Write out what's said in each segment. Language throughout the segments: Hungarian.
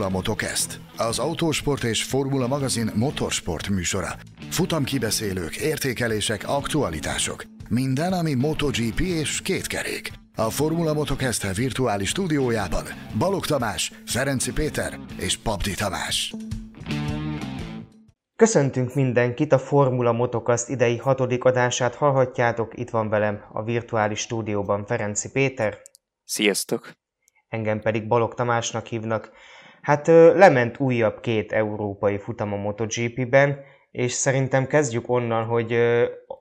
Formula Motocast, az Autósport és Formula magazin motorsport műsora. Futam kibeszélők, értékelések, aktualitások. Minden, ami MotoGP és kétkerék. A Formula Motocast virtuális stúdiójában Balog Tamás, Ferenci Péter és Papdi Tamás. Köszöntünk mindenkit, a Formula Motocast idei hatodik adását hallhatjátok, itt van velem a virtuális stúdióban Ferenci Péter. Sziasztok! Engem pedig Balog Tamásnak hívnak. Hát lement újabb két európai futam a MotoGP-ben, és szerintem kezdjük onnan, hogy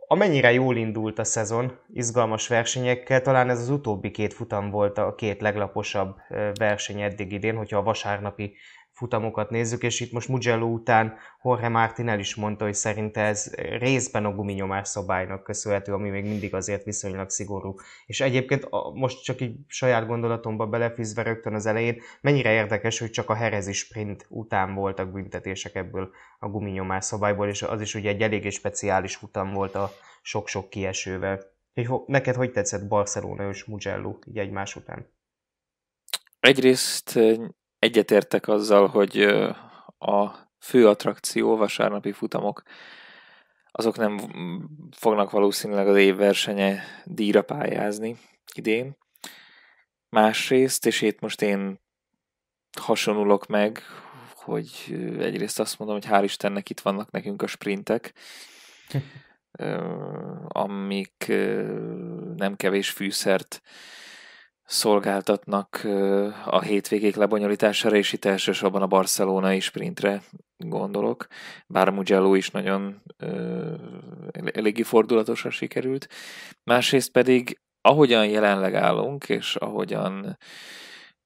amennyire jól indult a szezon izgalmas versenyekkel, talán ez az utóbbi két futam volt a két leglaposabb verseny eddig idén, hogyha a vasárnapi futamokat nézzük, és itt most Mugello után Jorge Martin el is mondta, hogy szerinte ez részben a guminyomás szabálynak köszönhető, ami még mindig azért viszonylag szigorú. És egyébként a, most csak így saját gondolatomba belefűzve rögtön az elején, mennyire érdekes, hogy csak a herezi sprint után voltak büntetések ebből a guminyomás szabályból, és az is ugye egy eléggé speciális futam volt a sok-sok kiesővel. Hogy ho, neked hogy tetszett Barcelona és Mugello így egymás után? Egyrészt eh, egyetértek azzal, hogy a fő attrakció, vasárnapi futamok, azok nem fognak valószínűleg az év versenye díjra pályázni idén. Másrészt, és itt most én hasonulok meg, hogy egyrészt azt mondom, hogy hál' Istennek itt vannak nekünk a sprintek, hm. amik nem kevés fűszert szolgáltatnak a hétvégék lebonyolítására, és itt elsősorban a barcelonai sprintre gondolok, bár a Mugello is nagyon eléggé fordulatosra sikerült. Másrészt pedig, ahogyan jelenleg állunk, és ahogyan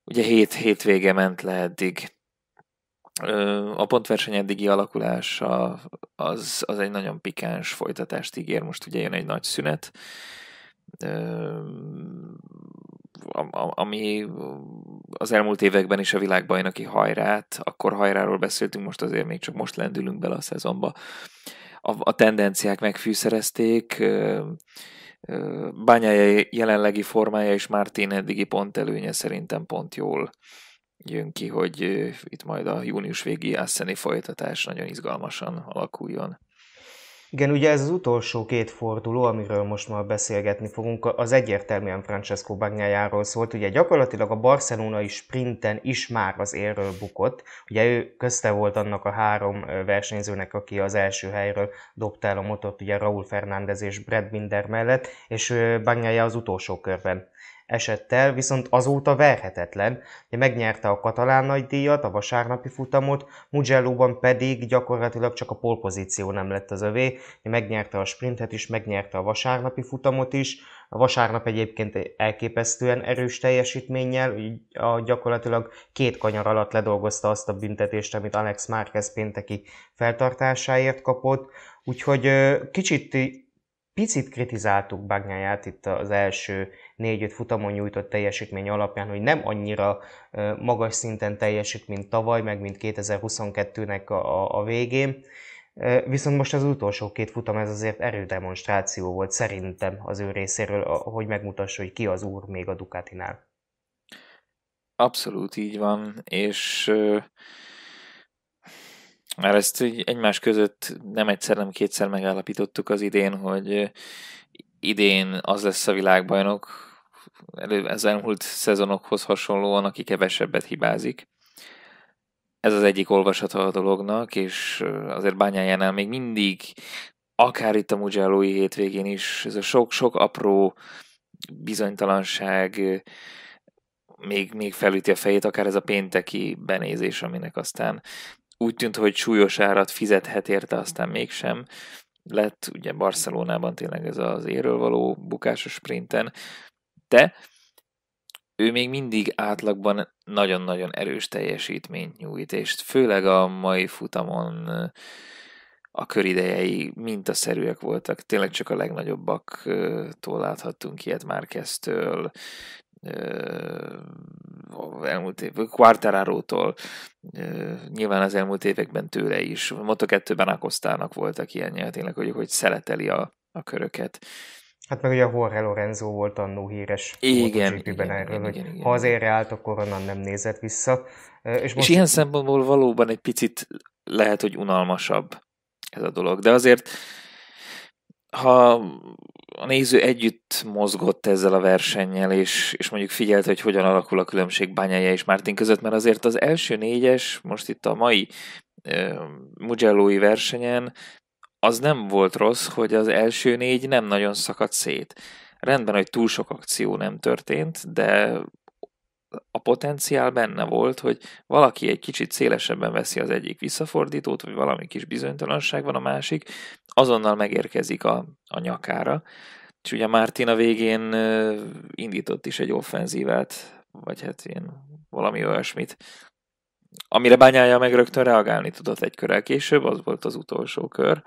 ugye hét hétvége ment le eddig, a pontverseny eddigi alakulása az, az egy nagyon pikáns folytatást ígér, most ugye jön egy nagy szünet, ami az elmúlt években is a világbajnoki hajrát, akkor hajráról beszéltünk, most azért még csak most lendülünk bele a szezonba. A, a tendenciák megfűszerezték, Bányája jelenlegi formája és Martin eddigi pont előnye szerintem pont jól jön ki, hogy itt majd a június végi Asszeni folytatás nagyon izgalmasan alakuljon. Igen, ugye ez az utolsó két forduló, amiről most már beszélgetni fogunk, az egyértelműen Francesco Bagnájáról szólt. Ugye gyakorlatilag a barcelonai sprinten is már az érről bukott. Ugye ő közte volt annak a három versenyzőnek, aki az első helyről dobta el a motort, ugye Raúl Fernández és Brad Binder mellett, és Bagnája az utolsó körben esett el, viszont azóta verhetetlen. hogy megnyerte a katalán díjat, a vasárnapi futamot, Mugello-ban pedig gyakorlatilag csak a polpozíció nem lett az övé. Megnyerte a sprintet is, megnyerte a vasárnapi futamot is. A vasárnap egyébként elképesztően erős teljesítménnyel, a gyakorlatilag két kanyar alatt ledolgozta azt a büntetést, amit Alex Márquez pénteki feltartásáért kapott. Úgyhogy kicsit picit kritizáltuk Bagnyáját itt az első 4-5 futamon nyújtott teljesítmény alapján, hogy nem annyira magas szinten teljesít, mint tavaly, meg mint 2022-nek a, a végén. Viszont most az utolsó két futam ez azért erődemonstráció volt szerintem az ő részéről, hogy megmutassa, hogy ki az úr még a Ducatinál. Abszolút így van, és mert ezt egymás között nem egyszer, nem kétszer megállapítottuk az idén, hogy idén az lesz a világbajnok, az elmúlt szezonokhoz hasonlóan, aki kevesebbet hibázik. Ez az egyik olvasata a dolognak, és azért bányájánál még mindig, akár itt a mugello hétvégén is, ez a sok-sok apró bizonytalanság még, még felüti a fejét, akár ez a pénteki benézés, aminek aztán úgy tűnt, hogy súlyos árat fizethet érte, aztán mégsem lett, ugye Barcelonában tényleg ez az éről való bukásos sprinten, de ő még mindig átlagban nagyon-nagyon erős teljesítményt nyújt, és főleg a mai futamon a köridejei mintaszerűek voltak, tényleg csak a legnagyobbaktól láthattunk ilyet Márkeztől, elmúlt év, Quartararo-tól, nyilván az elmúlt években tőle is. Moto2-ben Akosztának voltak ilyen tényleg, hogy, hogy szereteli a, a köröket. Hát meg ugye a Jorge Lorenzo volt annó híres igen, motogp igen, erről, igen, hogy igen, igen. ha az reált, akkor onnan nem nézett vissza. És, most... és ilyen szempontból valóban egy picit lehet, hogy unalmasabb ez a dolog. De azért, ha a néző együtt mozgott ezzel a versennyel, és, és mondjuk figyelte, hogy hogyan alakul a különbség Bányája és Mártin között, mert azért az első négyes, most itt a mai uh, Mugello-i versenyen, az nem volt rossz, hogy az első négy nem nagyon szakadt szét. Rendben, hogy túl sok akció nem történt, de a potenciál benne volt, hogy valaki egy kicsit szélesebben veszi az egyik visszafordítót, vagy valami kis bizonytalanság van a másik, azonnal megérkezik a, a nyakára. És ugye Mártin a végén indított is egy offenzívát, vagy hát ilyen valami olyasmit, amire bányája meg rögtön reagálni tudott egy körrel később, az volt az utolsó kör.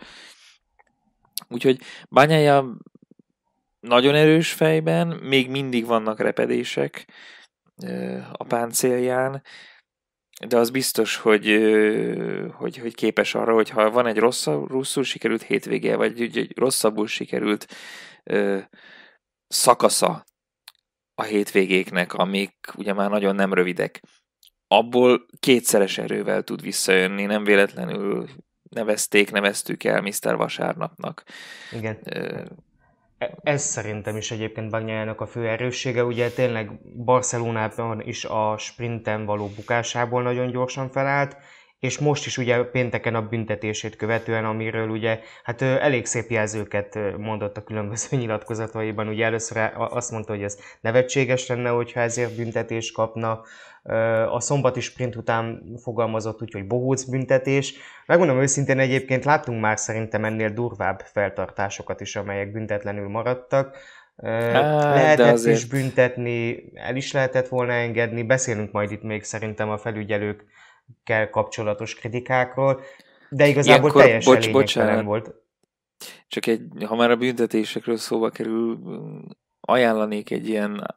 Úgyhogy bányája nagyon erős fejben, még mindig vannak repedések, a páncélján, de az biztos, hogy, hogy, hogy képes arra, hogy ha van egy rosszabb, rosszul sikerült hétvége, vagy egy, egy rosszabbul sikerült ö, szakasza a hétvégéknek, amik ugye már nagyon nem rövidek, abból kétszeres erővel tud visszajönni, nem véletlenül nevezték, neveztük el Mr. Vasárnapnak. Igen. Ö, ez szerintem is egyébként Bagnyájának a fő erőssége, ugye tényleg Barcelonában is a sprinten való bukásából nagyon gyorsan felállt, és most is ugye pénteken a büntetését követően, amiről ugye hát elég szép jelzőket mondott a különböző nyilatkozataiban. Ugye először azt mondta, hogy ez nevetséges lenne, hogyha ezért büntetés kapna, a szombati sprint után fogalmazott úgy, hogy bohóc büntetés. Megmondom őszintén, egyébként láttunk már szerintem ennél durvább feltartásokat is, amelyek büntetlenül maradtak. Hát, lehetett azért... is büntetni, el is lehetett volna engedni, beszélünk majd itt még szerintem a felügyelők kell kapcsolatos kritikákról, de igazából Ilyenkor, teljesen bocs, bocsánat, volt. Csak egy, ha már a büntetésekről szóba kerül, ajánlanék egy ilyen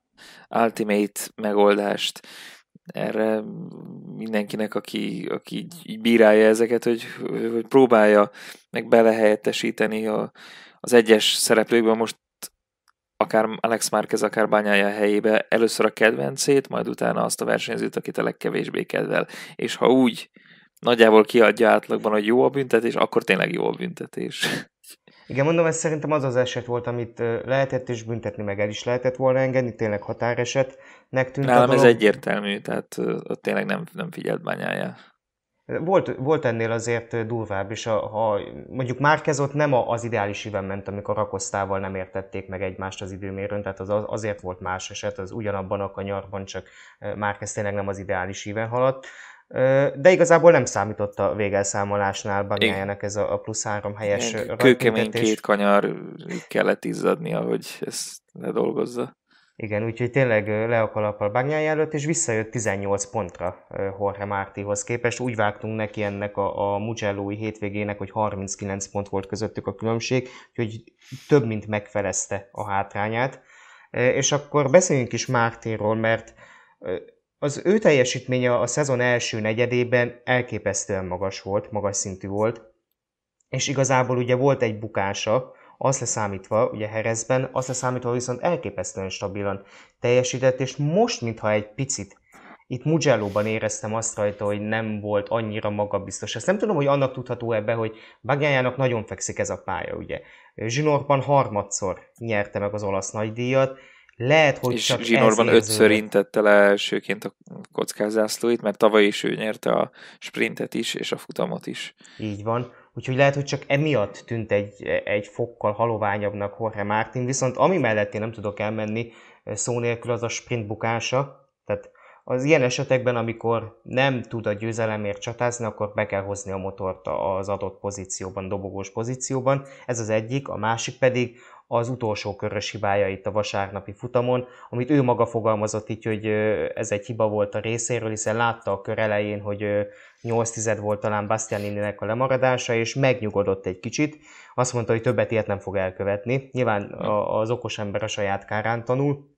ultimate megoldást erre mindenkinek, aki, aki így, így bírálja ezeket, hogy, hogy próbálja meg belehelyettesíteni a, az egyes szereplőkben most akár Alex Márquez, akár bányája helyébe először a kedvencét, majd utána azt a versenyzőt, akit a legkevésbé kedvel. És ha úgy nagyjából kiadja átlagban, hogy jó a büntetés, akkor tényleg jó a büntetés. Igen, mondom, ez szerintem az az eset volt, amit lehetett is büntetni, meg el is lehetett volna engedni, tényleg határesetnek tűnt Nálam ez egyértelmű, tehát ott tényleg nem, nem figyelt bányája. Volt, volt ennél azért durvább is, a, ha mondjuk Márkez ott nem az ideális éven ment, amikor Rakosztával nem értették meg egymást az időmérőn, tehát az, azért volt más eset, az ugyanabban a kanyarban, csak Márkez tényleg nem az ideális éven haladt. De igazából nem számított a végelszámolásnál Bagnájának ez a plusz három helyes Kőkemény két kanyar, kellett izzadnia, hogy ezt ledolgozza. Igen, úgyhogy tényleg le a kalappal Bagnyáj előtt, és visszajött 18 pontra Jorge Mártihoz képest. Úgy vágtunk neki ennek a, a Mugello-i hétvégének, hogy 39 pont volt közöttük a különbség, úgyhogy több mint megfelezte a hátrányát. És akkor beszéljünk is Mártinról, mert az ő teljesítménye a szezon első negyedében elképesztően magas volt, magas szintű volt, és igazából ugye volt egy bukása, az leszámítva, ugye Herezben, az leszámítva viszont elképesztően stabilan teljesített, és most, mintha egy picit itt Mugello-ban éreztem azt rajta, hogy nem volt annyira magabiztos. Ezt nem tudom, hogy annak tudható ebbe, hogy Bagnájának nagyon fekszik ez a pálya, ugye. Zsinórban harmadszor nyerte meg az olasz nagydíjat, lehet, hogy és csak Zsinórban ötször intette le elsőként a kockázászlóit, mert tavaly is ő nyerte a sprintet is, és a futamot is. Így van. Úgyhogy lehet, hogy csak emiatt tűnt egy, egy fokkal haloványabbnak Jorge Martin, viszont ami mellett én nem tudok elmenni eh, szó nélkül az a sprint bukása, tehát az ilyen esetekben, amikor nem tud a győzelemért csatázni, akkor be kell hozni a motort az adott pozícióban, dobogós pozícióban. Ez az egyik, a másik pedig az utolsó körös hibájait a vasárnapi futamon, amit ő maga fogalmazott így, hogy ez egy hiba volt a részéről, hiszen látta a kör elején, hogy 8 tized volt talán Bastianininek a lemaradása, és megnyugodott egy kicsit. Azt mondta, hogy többet ilyet nem fog elkövetni. Nyilván az okos ember a saját kárán tanul,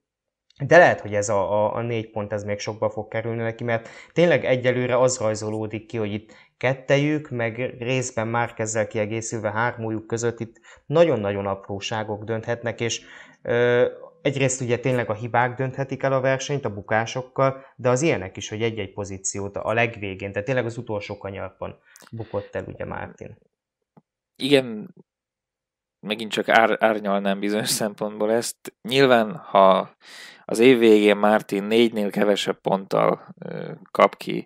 de lehet, hogy ez a, a, a négy pont ez még sokba fog kerülni neki, mert tényleg egyelőre az rajzolódik ki, hogy itt kettejük, meg részben már kezdel kiegészülve hármójuk között itt nagyon-nagyon apróságok dönthetnek, és ö, egyrészt ugye tényleg a hibák dönthetik el a versenyt a bukásokkal, de az ilyenek is, hogy egy-egy pozíciót a legvégén, tehát tényleg az utolsó kanyarban bukott el ugye Mártin. Igen, megint csak ár, árnyalnám bizonyos szempontból ezt. Nyilván, ha az év végén Martin négynél kevesebb ponttal ö, kap ki,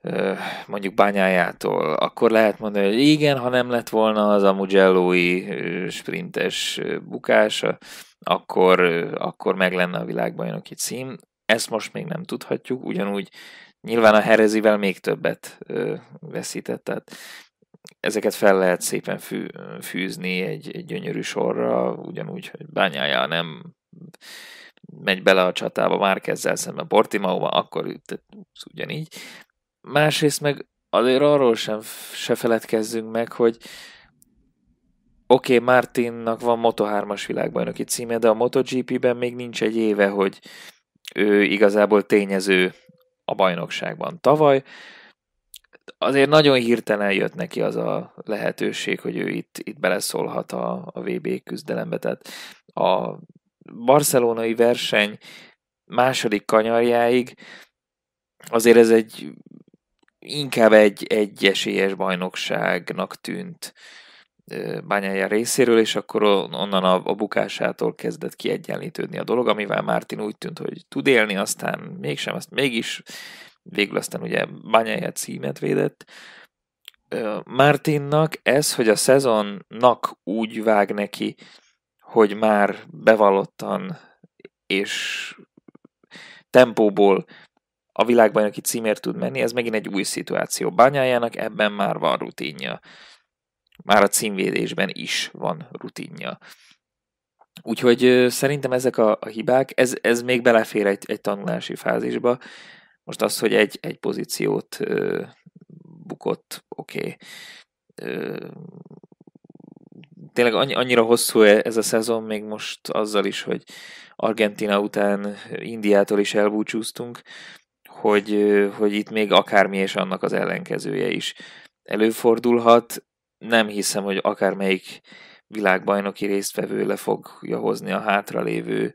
ö, mondjuk bányájától, akkor lehet mondani, hogy igen, ha nem lett volna az a Mugello-i sprintes bukása, akkor, akkor meg lenne a világbajnoki cím. Ezt most még nem tudhatjuk, ugyanúgy nyilván a Herezivel még többet ö, veszített, tehát ezeket fel lehet szépen fű, fűzni egy, egy gyönyörű sorra, ugyanúgy, hogy bányája nem megy bele a csatába már ezzel szemben Portimaóba, akkor tehát, ugyanígy. Másrészt meg azért arról sem se feledkezzünk meg, hogy oké, okay, Martinnak van Moto3-as világbajnoki címe, de a MotoGP-ben még nincs egy éve, hogy ő igazából tényező a bajnokságban. Tavaly azért nagyon hirtelen jött neki az a lehetőség, hogy ő itt, itt beleszólhat a, a VB küzdelembe. Tehát a barcelonai verseny második kanyarjáig azért ez egy inkább egy, egy esélyes bajnokságnak tűnt bányája részéről, és akkor onnan a, a bukásától kezdett kiegyenlítődni a dolog, amivel Mártin úgy tűnt, hogy tud élni, aztán mégsem, azt mégis végül aztán ugye Bányája címet védett. Martinnak ez, hogy a szezonnak úgy vág neki, hogy már bevallottan és tempóból a világbajnoki címért tud menni, ez megint egy új szituáció. Bányájának ebben már van rutinja. Már a címvédésben is van rutinja. Úgyhogy szerintem ezek a, a hibák, ez, ez még belefér egy, egy tanulási fázisba, most az, hogy egy, egy pozíciót ö, bukott, oké. Okay. Tényleg annyira hosszú e, ez a szezon, még most azzal is, hogy Argentina után Indiától is elbúcsúztunk, hogy, hogy itt még akármi és annak az ellenkezője is előfordulhat. Nem hiszem, hogy akármelyik világbajnoki résztvevő le fogja hozni a hátralévő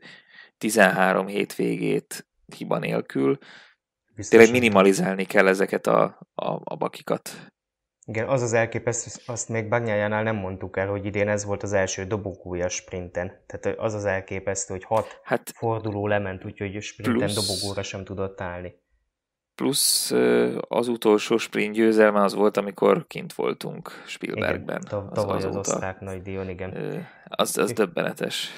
13 hétvégét hiba nélkül. Biztosan. Tényleg minimalizálni kell ezeket a, a, a bakikat. Igen, az az elképesztő, azt még Bagnyájánál nem mondtuk el, hogy idén ez volt az első dobogója sprinten. Tehát az az elképesztő, hogy hat hát, forduló lement, úgyhogy sprinten plusz, dobogóra sem tudott állni. Plusz az utolsó sprint győzelme az volt, amikor kint voltunk Spielbergben. Igen, tavaly az, az osztrák nagy díjon, igen. Az, az döbbenetes.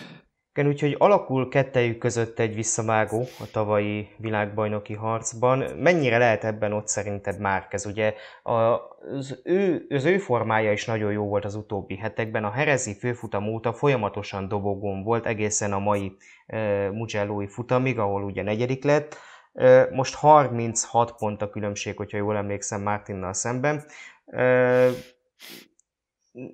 Igen, úgyhogy alakul kettejük között egy visszamágó a tavalyi világbajnoki harcban. Mennyire lehet ebben ott szerinted Márkez? Ugye az ő, az ő formája is nagyon jó volt az utóbbi hetekben. A herezi főfutam óta folyamatosan dobogón volt egészen a mai e, mugello futamig, ahol ugye negyedik lett. E, most 36 pont a különbség, hogyha jól emlékszem Mártinnal szemben. E,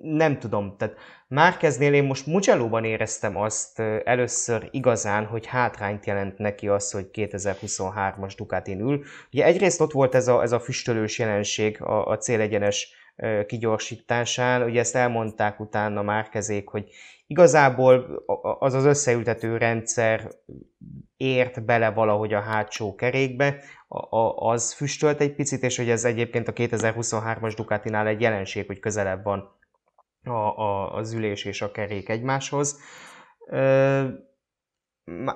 nem tudom, tehát Márkeznél én most Mugello-ban éreztem azt először igazán, hogy hátrányt jelent neki az, hogy 2023-as Ducatin ül. Ugye egyrészt ott volt ez a, ez a füstölős jelenség a, a célegyenes kigyorsításán, ugye ezt elmondták utána Márkezék, hogy igazából az az összeültető rendszer ért bele valahogy a hátsó kerékbe, a, a, az füstölt egy picit, és hogy ez egyébként a 2023-as Ducatinál egy jelenség, hogy közelebb van a, a, az ülés és a kerék egymáshoz.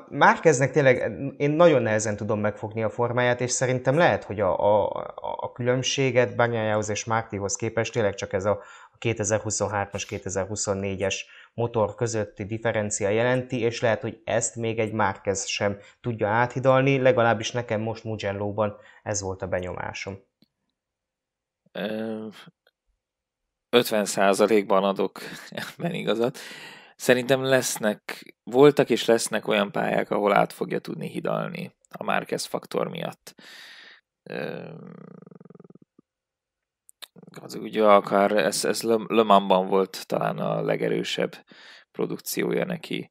már kezdnek tényleg, én nagyon nehezen tudom megfogni a formáját, és szerintem lehet, hogy a, a, a különbséget Bányájához és Mártihoz képest tényleg csak ez a 2023-as, 2024-es motor közötti differencia jelenti, és lehet, hogy ezt még egy Márkez sem tudja áthidalni, legalábbis nekem most mugello ez volt a benyomásom. 50%-ban adok ebben igazat. Szerintem lesznek, voltak és lesznek olyan pályák, ahol át fogja tudni hidalni a Márquez faktor miatt. Az ugye akár, ez, ez Le Mans-ban volt talán a legerősebb produkciója neki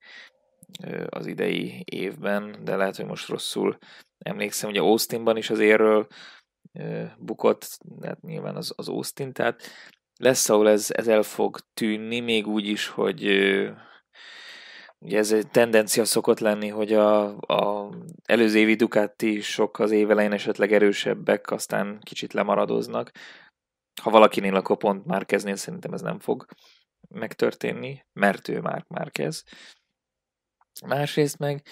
az idei évben, de lehet, hogy most rosszul emlékszem, ugye Austinban is az érről bukott, de hát nyilván az, az Austin, tehát lesz, ahol ez, ez el fog tűnni, még úgy is, hogy ugye ez egy tendencia szokott lenni, hogy a, a előző évi Ducati sok az évelején esetleg erősebbek, aztán kicsit lemaradoznak. Ha valakinél, akkor pont Márkeznél szerintem ez nem fog megtörténni, mert ő már kezd. Másrészt meg,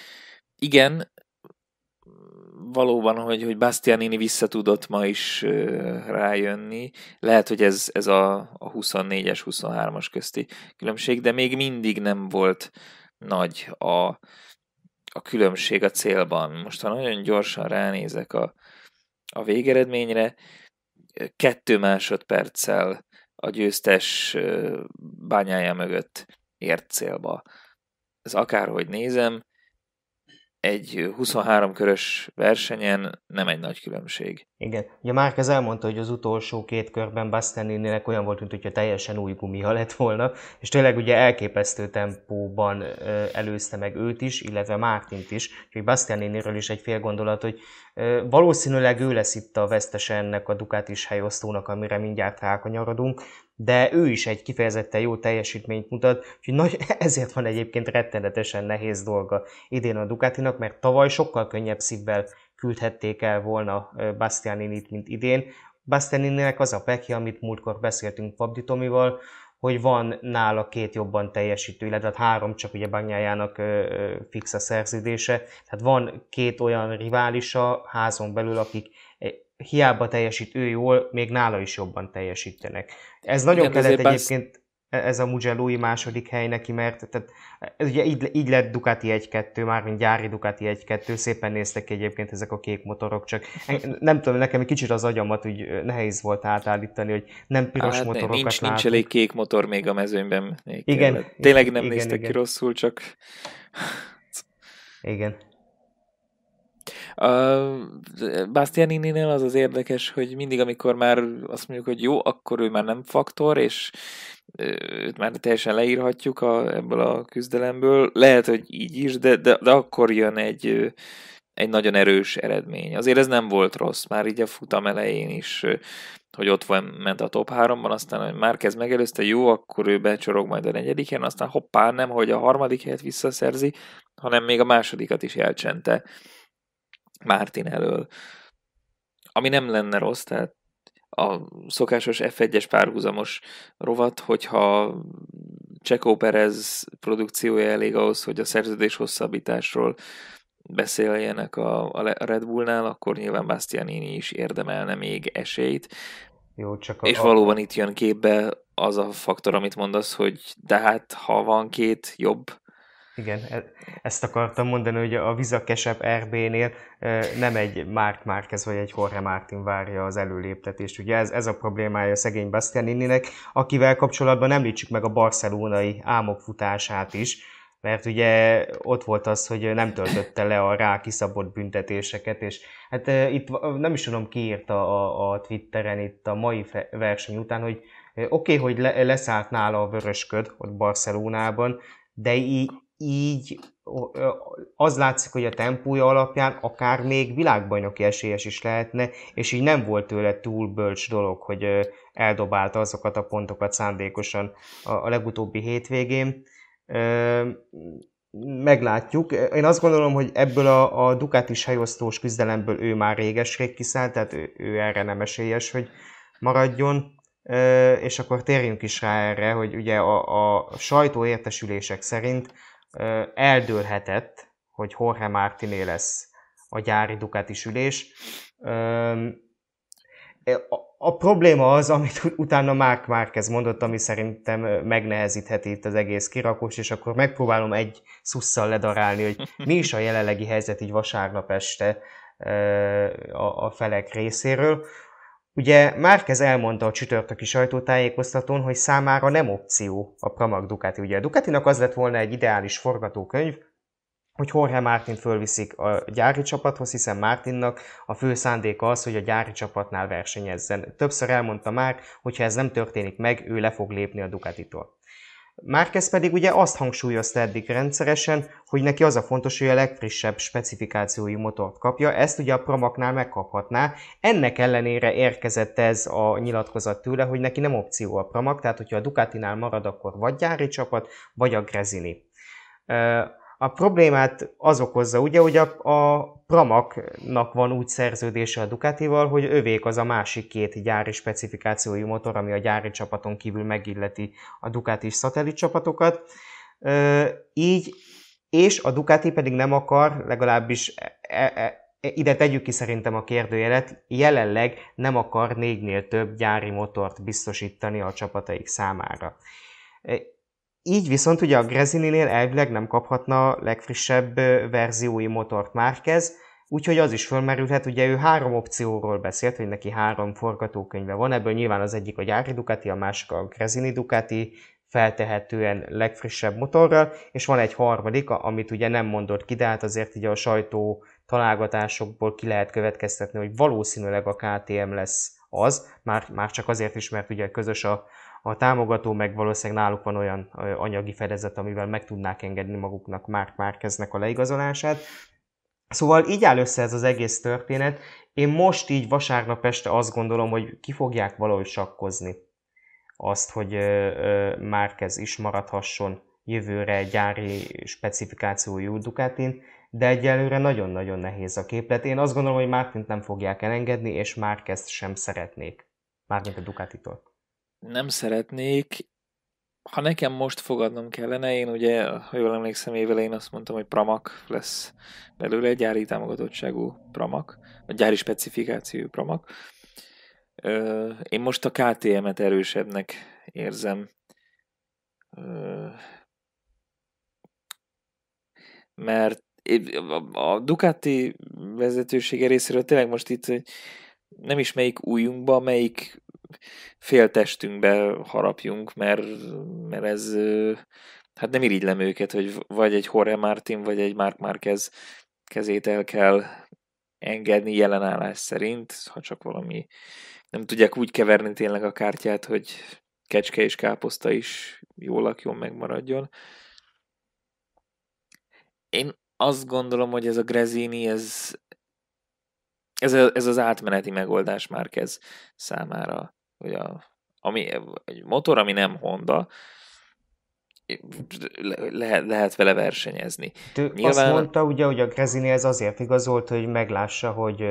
igen, valóban, hogy, hogy Bastianini vissza tudott ma is rájönni. Lehet, hogy ez, ez a, a 24-es, 23-as közti különbség, de még mindig nem volt nagy a, a különbség a célban. Most ha nagyon gyorsan ránézek a, a végeredményre, kettő másodperccel a győztes bányája mögött ért célba. Ez akárhogy nézem, egy 23 körös versenyen nem egy nagy különbség. Igen. Ugye ez elmondta, hogy az utolsó két körben Bastianininek olyan volt, mint hogyha teljesen új gumia lett volna, és tényleg ugye elképesztő tempóban előzte meg őt is, illetve Mártint is, úgyhogy Bastianiniről is egy fél gondolat, hogy valószínűleg ő lesz itt a vesztese ennek a Ducatis helyosztónak, amire mindjárt rákanyarodunk, de ő is egy kifejezetten jó teljesítményt mutat, úgyhogy nagy, ezért van egyébként rettenetesen nehéz dolga idén a Ducatinak, mert tavaly sokkal könnyebb szívvel küldhették el volna Bastianinit, mint idén. Bastianinnek az a pekje, amit múltkor beszéltünk Fabdi Tomival, hogy van nála két jobban teljesítő, illetve hát három, csak ugye Bagnyájának fix a szerződése. Tehát van két olyan riválisa házon belül, akik hiába teljesít ő jól, még nála is jobban teljesítenek. Ez nagyon Igen, kellett egyébként e- ez a mugello második hely neki, mert tehát, ez ugye így, így lett Ducati 1-2, mármint gyári Ducati 1-2, szépen néztek ki egyébként ezek a kék motorok, csak nem tudom, nekem egy kicsit az agyamat úgy nehéz volt átállítani, hogy nem piros hát, motorokat nincs, nincs elég kék motor még a mezőnyben. Még igen. Tényleg nem igen, néztek igen. ki rosszul, csak... Igen. A Bastianininél az az érdekes, hogy mindig, amikor már azt mondjuk, hogy jó, akkor ő már nem faktor, és őt már teljesen leírhatjuk a, ebből a küzdelemből. Lehet, hogy így is, de, de, de akkor jön egy, egy nagyon erős eredmény. Azért ez nem volt rossz, már így a futam elején is, hogy ott van, ment a top 3-ban, aztán hogy már kezd megelőzte, jó, akkor ő becsorog majd a negyediken, aztán hoppá, nem, hogy a harmadik helyet visszaszerzi, hanem még a másodikat is elcsente. Mártin elől, ami nem lenne rossz, tehát a szokásos F1-es párhuzamos rovat, hogyha Csekó Perez produkciója elég ahhoz, hogy a szerződés hosszabbításról beszéljenek a, a Red Bullnál, akkor nyilván Bastianini is érdemelne még esélyt. Jó, csak a és a... valóban itt jön képbe az a faktor, amit mondasz, hogy de hát ha van két jobb igen, e, ezt akartam mondani, hogy a vizakesebb RB-nél e, nem egy Márk Márkez vagy egy Jorge Martin várja az előléptetést. Ugye ez, ez a problémája a szegény Bastianininek, akivel kapcsolatban említsük meg a barcelonai álmokfutását futását is, mert ugye ott volt az, hogy nem töltötte le a rá kiszabott büntetéseket, és hát e, itt nem is tudom, ki írta a, a Twitteren itt a mai verseny után, hogy oké, okay, hogy le, leszállt nála a vörösköd ott Barcelonában, de így, így az látszik, hogy a tempója alapján akár még világbajnoki esélyes is lehetne, és így nem volt tőle túl bölcs dolog, hogy eldobálta azokat a pontokat szándékosan a legutóbbi hétvégén. Meglátjuk. Én azt gondolom, hogy ebből a, a Ducati hajosztós küzdelemből ő már réges-rég kiszállt, tehát ő, ő erre nem esélyes, hogy maradjon. És akkor térjünk is rá erre, hogy ugye a, a értesülések szerint eldőlhetett, hogy Jorge Martiné lesz a gyári Ducati ülés. E, a probléma az, amit utána Mark Márquez mondott, ami szerintem megnehezítheti itt az egész kirakós, és akkor megpróbálom egy szusszal ledarálni, hogy mi is a jelenlegi helyzet így vasárnap este a felek részéről. Ugye Márkez elmondta a csütörtöki sajtótájékoztatón, hogy számára nem opció a Pramac Ducati. Ugye a Ducatinak az lett volna egy ideális forgatókönyv, hogy Jorge Martin fölviszik a gyári csapathoz, hiszen Martinnak a fő szándéka az, hogy a gyári csapatnál versenyezzen. Többször elmondta már, hogy ha ez nem történik meg, ő le fog lépni a Ducatitól. Márkez pedig ugye azt hangsúlyozta eddig rendszeresen, hogy neki az a fontos, hogy a legfrissebb specifikációi motort kapja, ezt ugye a Promaknál megkaphatná. Ennek ellenére érkezett ez a nyilatkozat tőle, hogy neki nem opció a Promak, tehát hogyha a Ducatinál marad, akkor vagy gyári csapat, vagy a Grezini. A problémát az okozza, ugye, hogy a, a Pramaknak van úgy szerződése a Ducatival, hogy övék az a másik két gyári specifikációi motor, ami a gyári csapaton kívül megilleti a Ducati és szatellit csapatokat. Ö, így, és a Ducati pedig nem akar, legalábbis e, e, e, ide tegyük ki szerintem a kérdőjelet, jelenleg nem akar négynél több gyári motort biztosítani a csapataik számára. Így viszont ugye a Grezininél elvileg nem kaphatna legfrissebb verziói motort Márquez, úgyhogy az is fölmerülhet, ugye ő három opcióról beszélt, hogy neki három forgatókönyve van, ebből nyilván az egyik a gyári Ducati, a másik a Grezini Ducati, feltehetően legfrissebb motorral, és van egy harmadik, amit ugye nem mondott ki, de hát azért ugye a sajtó találgatásokból ki lehet következtetni, hogy valószínűleg a KTM lesz az, már, már csak azért is, mert ugye közös a a támogató meg valószínűleg náluk van olyan anyagi fedezet, amivel meg tudnák engedni maguknak már Márkeznek a leigazolását. Szóval így áll össze ez az egész történet. Én most így vasárnap este azt gondolom, hogy ki fogják valahogy sakkozni azt, hogy Márkez is maradhasson jövőre gyári specifikációjú Ducatin, de egyelőre nagyon-nagyon nehéz a képlet. Én azt gondolom, hogy Mártint nem fogják elengedni, és Márkezt sem szeretnék, mármint a Ducatitól nem szeretnék. Ha nekem most fogadnom kellene, én ugye, ha jól emlékszem, évelején azt mondtam, hogy Pramak lesz belőle, gyári támogatottságú Pramak, vagy gyári specifikációjú Pramak. Én most a KTM-et erősebbnek érzem. Mert a Ducati vezetősége részéről tényleg most itt nem is melyik újunkba, melyik fél testünkbe harapjunk, mert, mert ez hát nem irigylem őket, hogy vagy egy Jorge Martin, vagy egy Mark Marquez kezét el kell engedni jelenállás szerint, ha csak valami nem tudják úgy keverni tényleg a kártyát, hogy kecske és káposzta is jól lakjon, megmaradjon. Én azt gondolom, hogy ez a Grezini, ez, ez, ez az átmeneti megoldás már kez számára. Ugye, ami, egy motor, ami nem Honda, lehet, lehet vele versenyezni. Nyilván... Azt mondta ugye, hogy a Grezini ez azért igazolt, hogy meglássa, hogy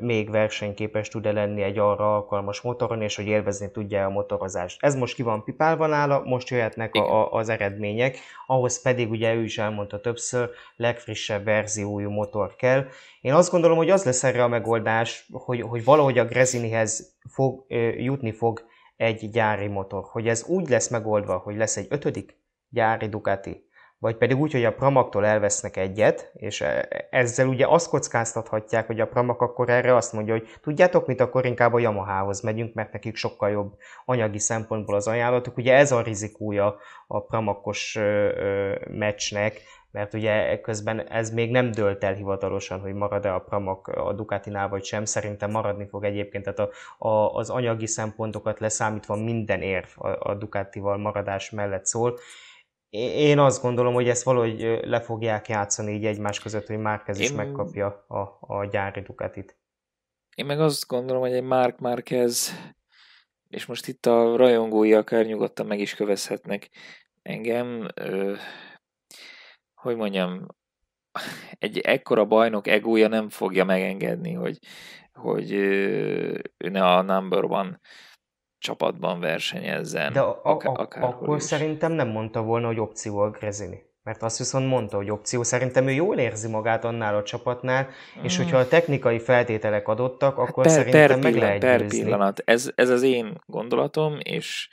még versenyképes tud-e lenni egy arra alkalmas motoron, és hogy élvezni tudja a motorozást. Ez most ki van pipálva nála, most jöhetnek Igen. a, az eredmények, ahhoz pedig ugye ő is elmondta többször, legfrissebb verziójú motor kell. Én azt gondolom, hogy az lesz erre a megoldás, hogy, hogy valahogy a Grezinihez fog, jutni fog egy gyári motor. Hogy ez úgy lesz megoldva, hogy lesz egy ötödik, gyári Ducati. Vagy pedig úgy, hogy a Pramaktól elvesznek egyet, és e, ezzel ugye azt kockáztathatják, hogy a Pramak akkor erre azt mondja, hogy tudjátok mit, akkor inkább a Yamahához megyünk, mert nekik sokkal jobb anyagi szempontból az ajánlatuk. Ugye ez a rizikója a Pramakos meccsnek, mert ugye közben ez még nem dölt el hivatalosan, hogy marad-e a Pramak a Ducatinál vagy sem, szerintem maradni fog egyébként, tehát a, a, az anyagi szempontokat leszámítva minden érv a, a Ducatival maradás mellett szól, én azt gondolom, hogy ezt valahogy le fogják játszani így egymás között, hogy Márquez is én... megkapja a, a gyári Ducatit. Én meg azt gondolom, hogy egy Mark Márquez, és most itt a rajongói akár nyugodtan meg is kövezhetnek engem, ö, hogy mondjam, egy ekkora bajnok egója nem fogja megengedni, hogy, hogy ő ne a number one csapatban versenyezzen. De a, a, a, a, akkor is. szerintem nem mondta volna, hogy opció a Grezini. Mert azt viszont mondta, hogy opció. Szerintem ő jól érzi magát annál a csapatnál, és mm. hogyha a technikai feltételek adottak, hát akkor per, szerintem per meg pillanat, lehet Per pillanat. Ez, ez az én gondolatom, és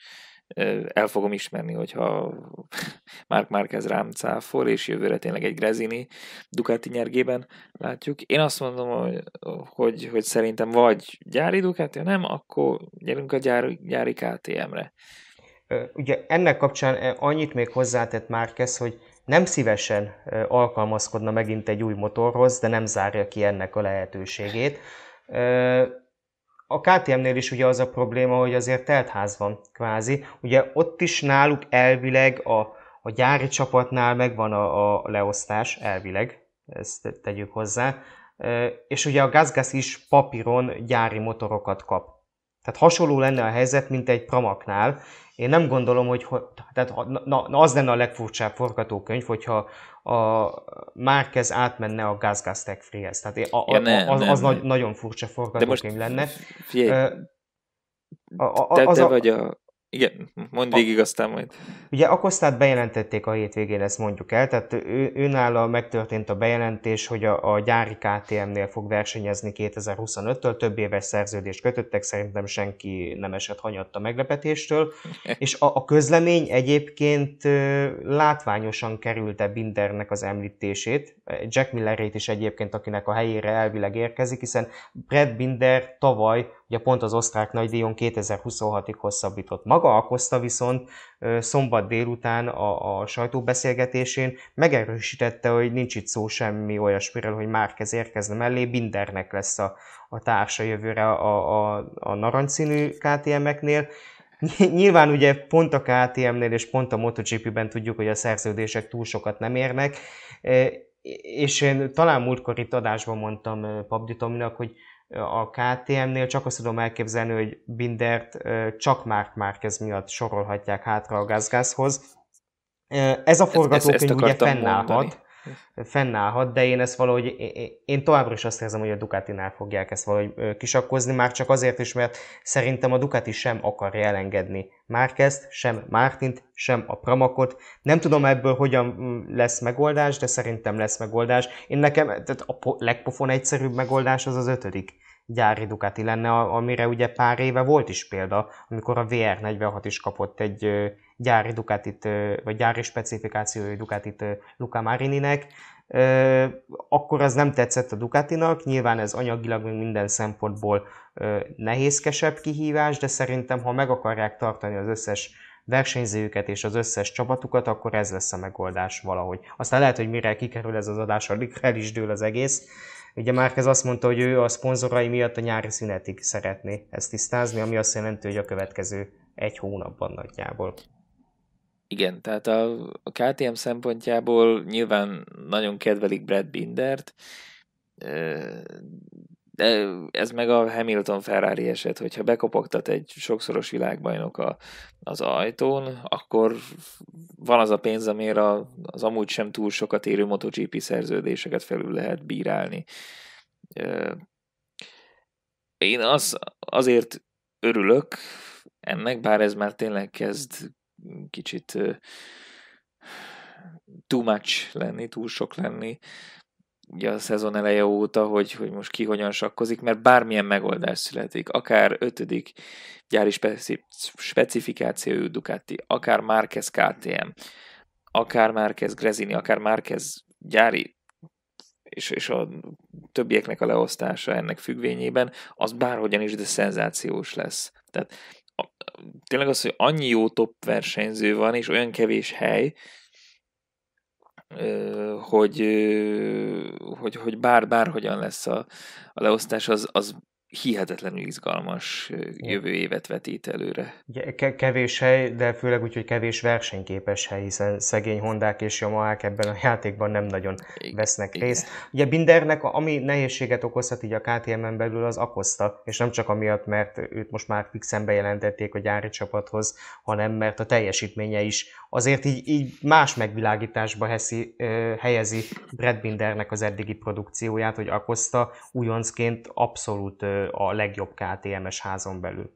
el fogom ismerni, hogyha Mark Márquez rám cáfol, és jövőre tényleg egy Grezini Ducati nyergében látjuk. Én azt mondom, hogy, hogy, hogy szerintem vagy gyári Ducati, ha nem, akkor gyerünk a gyári, gyári KTM-re. Ugye ennek kapcsán e, annyit még hozzátett Márkez, hogy nem szívesen alkalmazkodna megint egy új motorhoz, de nem zárja ki ennek a lehetőségét a KTM-nél is ugye az a probléma, hogy azért teltház van kvázi. Ugye ott is náluk elvileg a, a gyári csapatnál megvan a, a leosztás, elvileg, ezt tegyük hozzá, és ugye a GazGaz is papíron gyári motorokat kap. Tehát hasonló lenne a helyzet, mint egy Pramaknál, én nem gondolom, hogy, tehát, na, na, az lenne a legfurcsább forgatókönyv, hogyha a Márquez átmenne a gázgáztek freehez. Tehát a, a, ja, nem, az, az nem. Nagy, nagyon furcsa forgatókönyv de most, lenne. Figyelj, a, a, te, az te a, vagy a igen, mondd végig, aztán majd. Ugye Akosztát bejelentették a hétvégén, ezt mondjuk el, tehát ő, őnála megtörtént a bejelentés, hogy a, a gyári KTM-nél fog versenyezni 2025-től, több éves szerződést kötöttek, szerintem senki nem esett hanyatta meglepetéstől, és a, a közlemény egyébként látványosan kerülte Bindernek az említését, Jack Millerét is egyébként, akinek a helyére elvileg érkezik, hiszen Brad Binder tavaly Ugye pont az osztrák nagydíjon 2026-ig hosszabbított. Maga Akosta viszont szombat délután a, a sajtóbeszélgetésén megerősítette, hogy nincs itt szó semmi olyasmiről, hogy már kezd érkezni mellé, Bindernek lesz a, a társa jövőre a, a, a narancsszínű KTM-eknél. Nyilván ugye pont a KTM-nél és pont a MotoGP-ben tudjuk, hogy a szerződések túl sokat nem érnek, és én talán múltkor itt adásban mondtam Pabdi hogy a KTM-nél csak azt tudom elképzelni, hogy Bindert csak Mark Márquez miatt sorolhatják hátra a gázgázhoz. Ez a forgatókönyv ugye fennállhat. Mondani fennállhat, de én ezt valahogy, én továbbra is azt érzem, hogy a Ducatinál fogják ezt valahogy kisakkozni, már csak azért is, mert szerintem a Ducati sem akar elengedni Márkezt, sem Mártint, sem a Pramakot. Nem tudom ebből hogyan lesz megoldás, de szerintem lesz megoldás. Én nekem tehát a legpofon egyszerűbb megoldás az az ötödik gyári Ducati lenne, amire ugye pár éve volt is példa, amikor a VR46 is kapott egy gyári Ducatit, vagy gyári specifikációi Ducatit Luca Marininek, akkor az nem tetszett a Ducatinak, nyilván ez anyagilag még minden szempontból nehézkesebb kihívás, de szerintem ha meg akarják tartani az összes versenyzőjüket és az összes csapatukat, akkor ez lesz a megoldás valahogy. Aztán lehet, hogy mire kikerül ez az adás, addig el is dől az egész. Ugye már ez azt mondta, hogy ő a szponzorai miatt a nyári szünetig szeretné ezt tisztázni, ami azt jelenti, hogy a következő egy hónapban nagyjából igen, tehát a, a KTM szempontjából nyilván nagyon kedvelik Brad Bindert, de ez meg a Hamilton Ferrari eset, hogyha bekopogtat egy sokszoros világbajnok a, az ajtón, akkor van az a pénz, amire az amúgy sem túl sokat érő MotoGP szerződéseket felül lehet bírálni. Én az, azért örülök ennek, bár ez már tényleg kezd kicsit too much lenni, túl sok lenni, ugye a szezon eleje óta, hogy, hogy most ki hogyan sakkozik, mert bármilyen megoldás születik, akár ötödik gyári speci- specifikációjú Ducati, akár Márquez KTM, akár Márquez Grezini, akár Márquez gyári és, és a többieknek a leosztása ennek függvényében, az bárhogyan is, de szenzációs lesz. Tehát tényleg az, hogy annyi jó top versenyző van, és olyan kevés hely, hogy, hogy, hogy bár, bárhogyan lesz a, a leosztás, az, az hihetetlenül izgalmas jövő évet vetít előre. Kevés hely, de főleg úgy, hogy kevés versenyképes hely, hiszen szegény Hondák és jamaák ebben a játékban nem nagyon vesznek részt. Ugye Bindernek, ami nehézséget okozhat így a KTM-en belül, az akozta, és nem csak amiatt, mert őt most már fixen bejelentették a gyári csapathoz, hanem mert a teljesítménye is azért így, így más megvilágításba heszi, helyezi Brad Bindernek az eddigi produkcióját, hogy akozta újoncként abszolút a legjobb KTMS házon belül.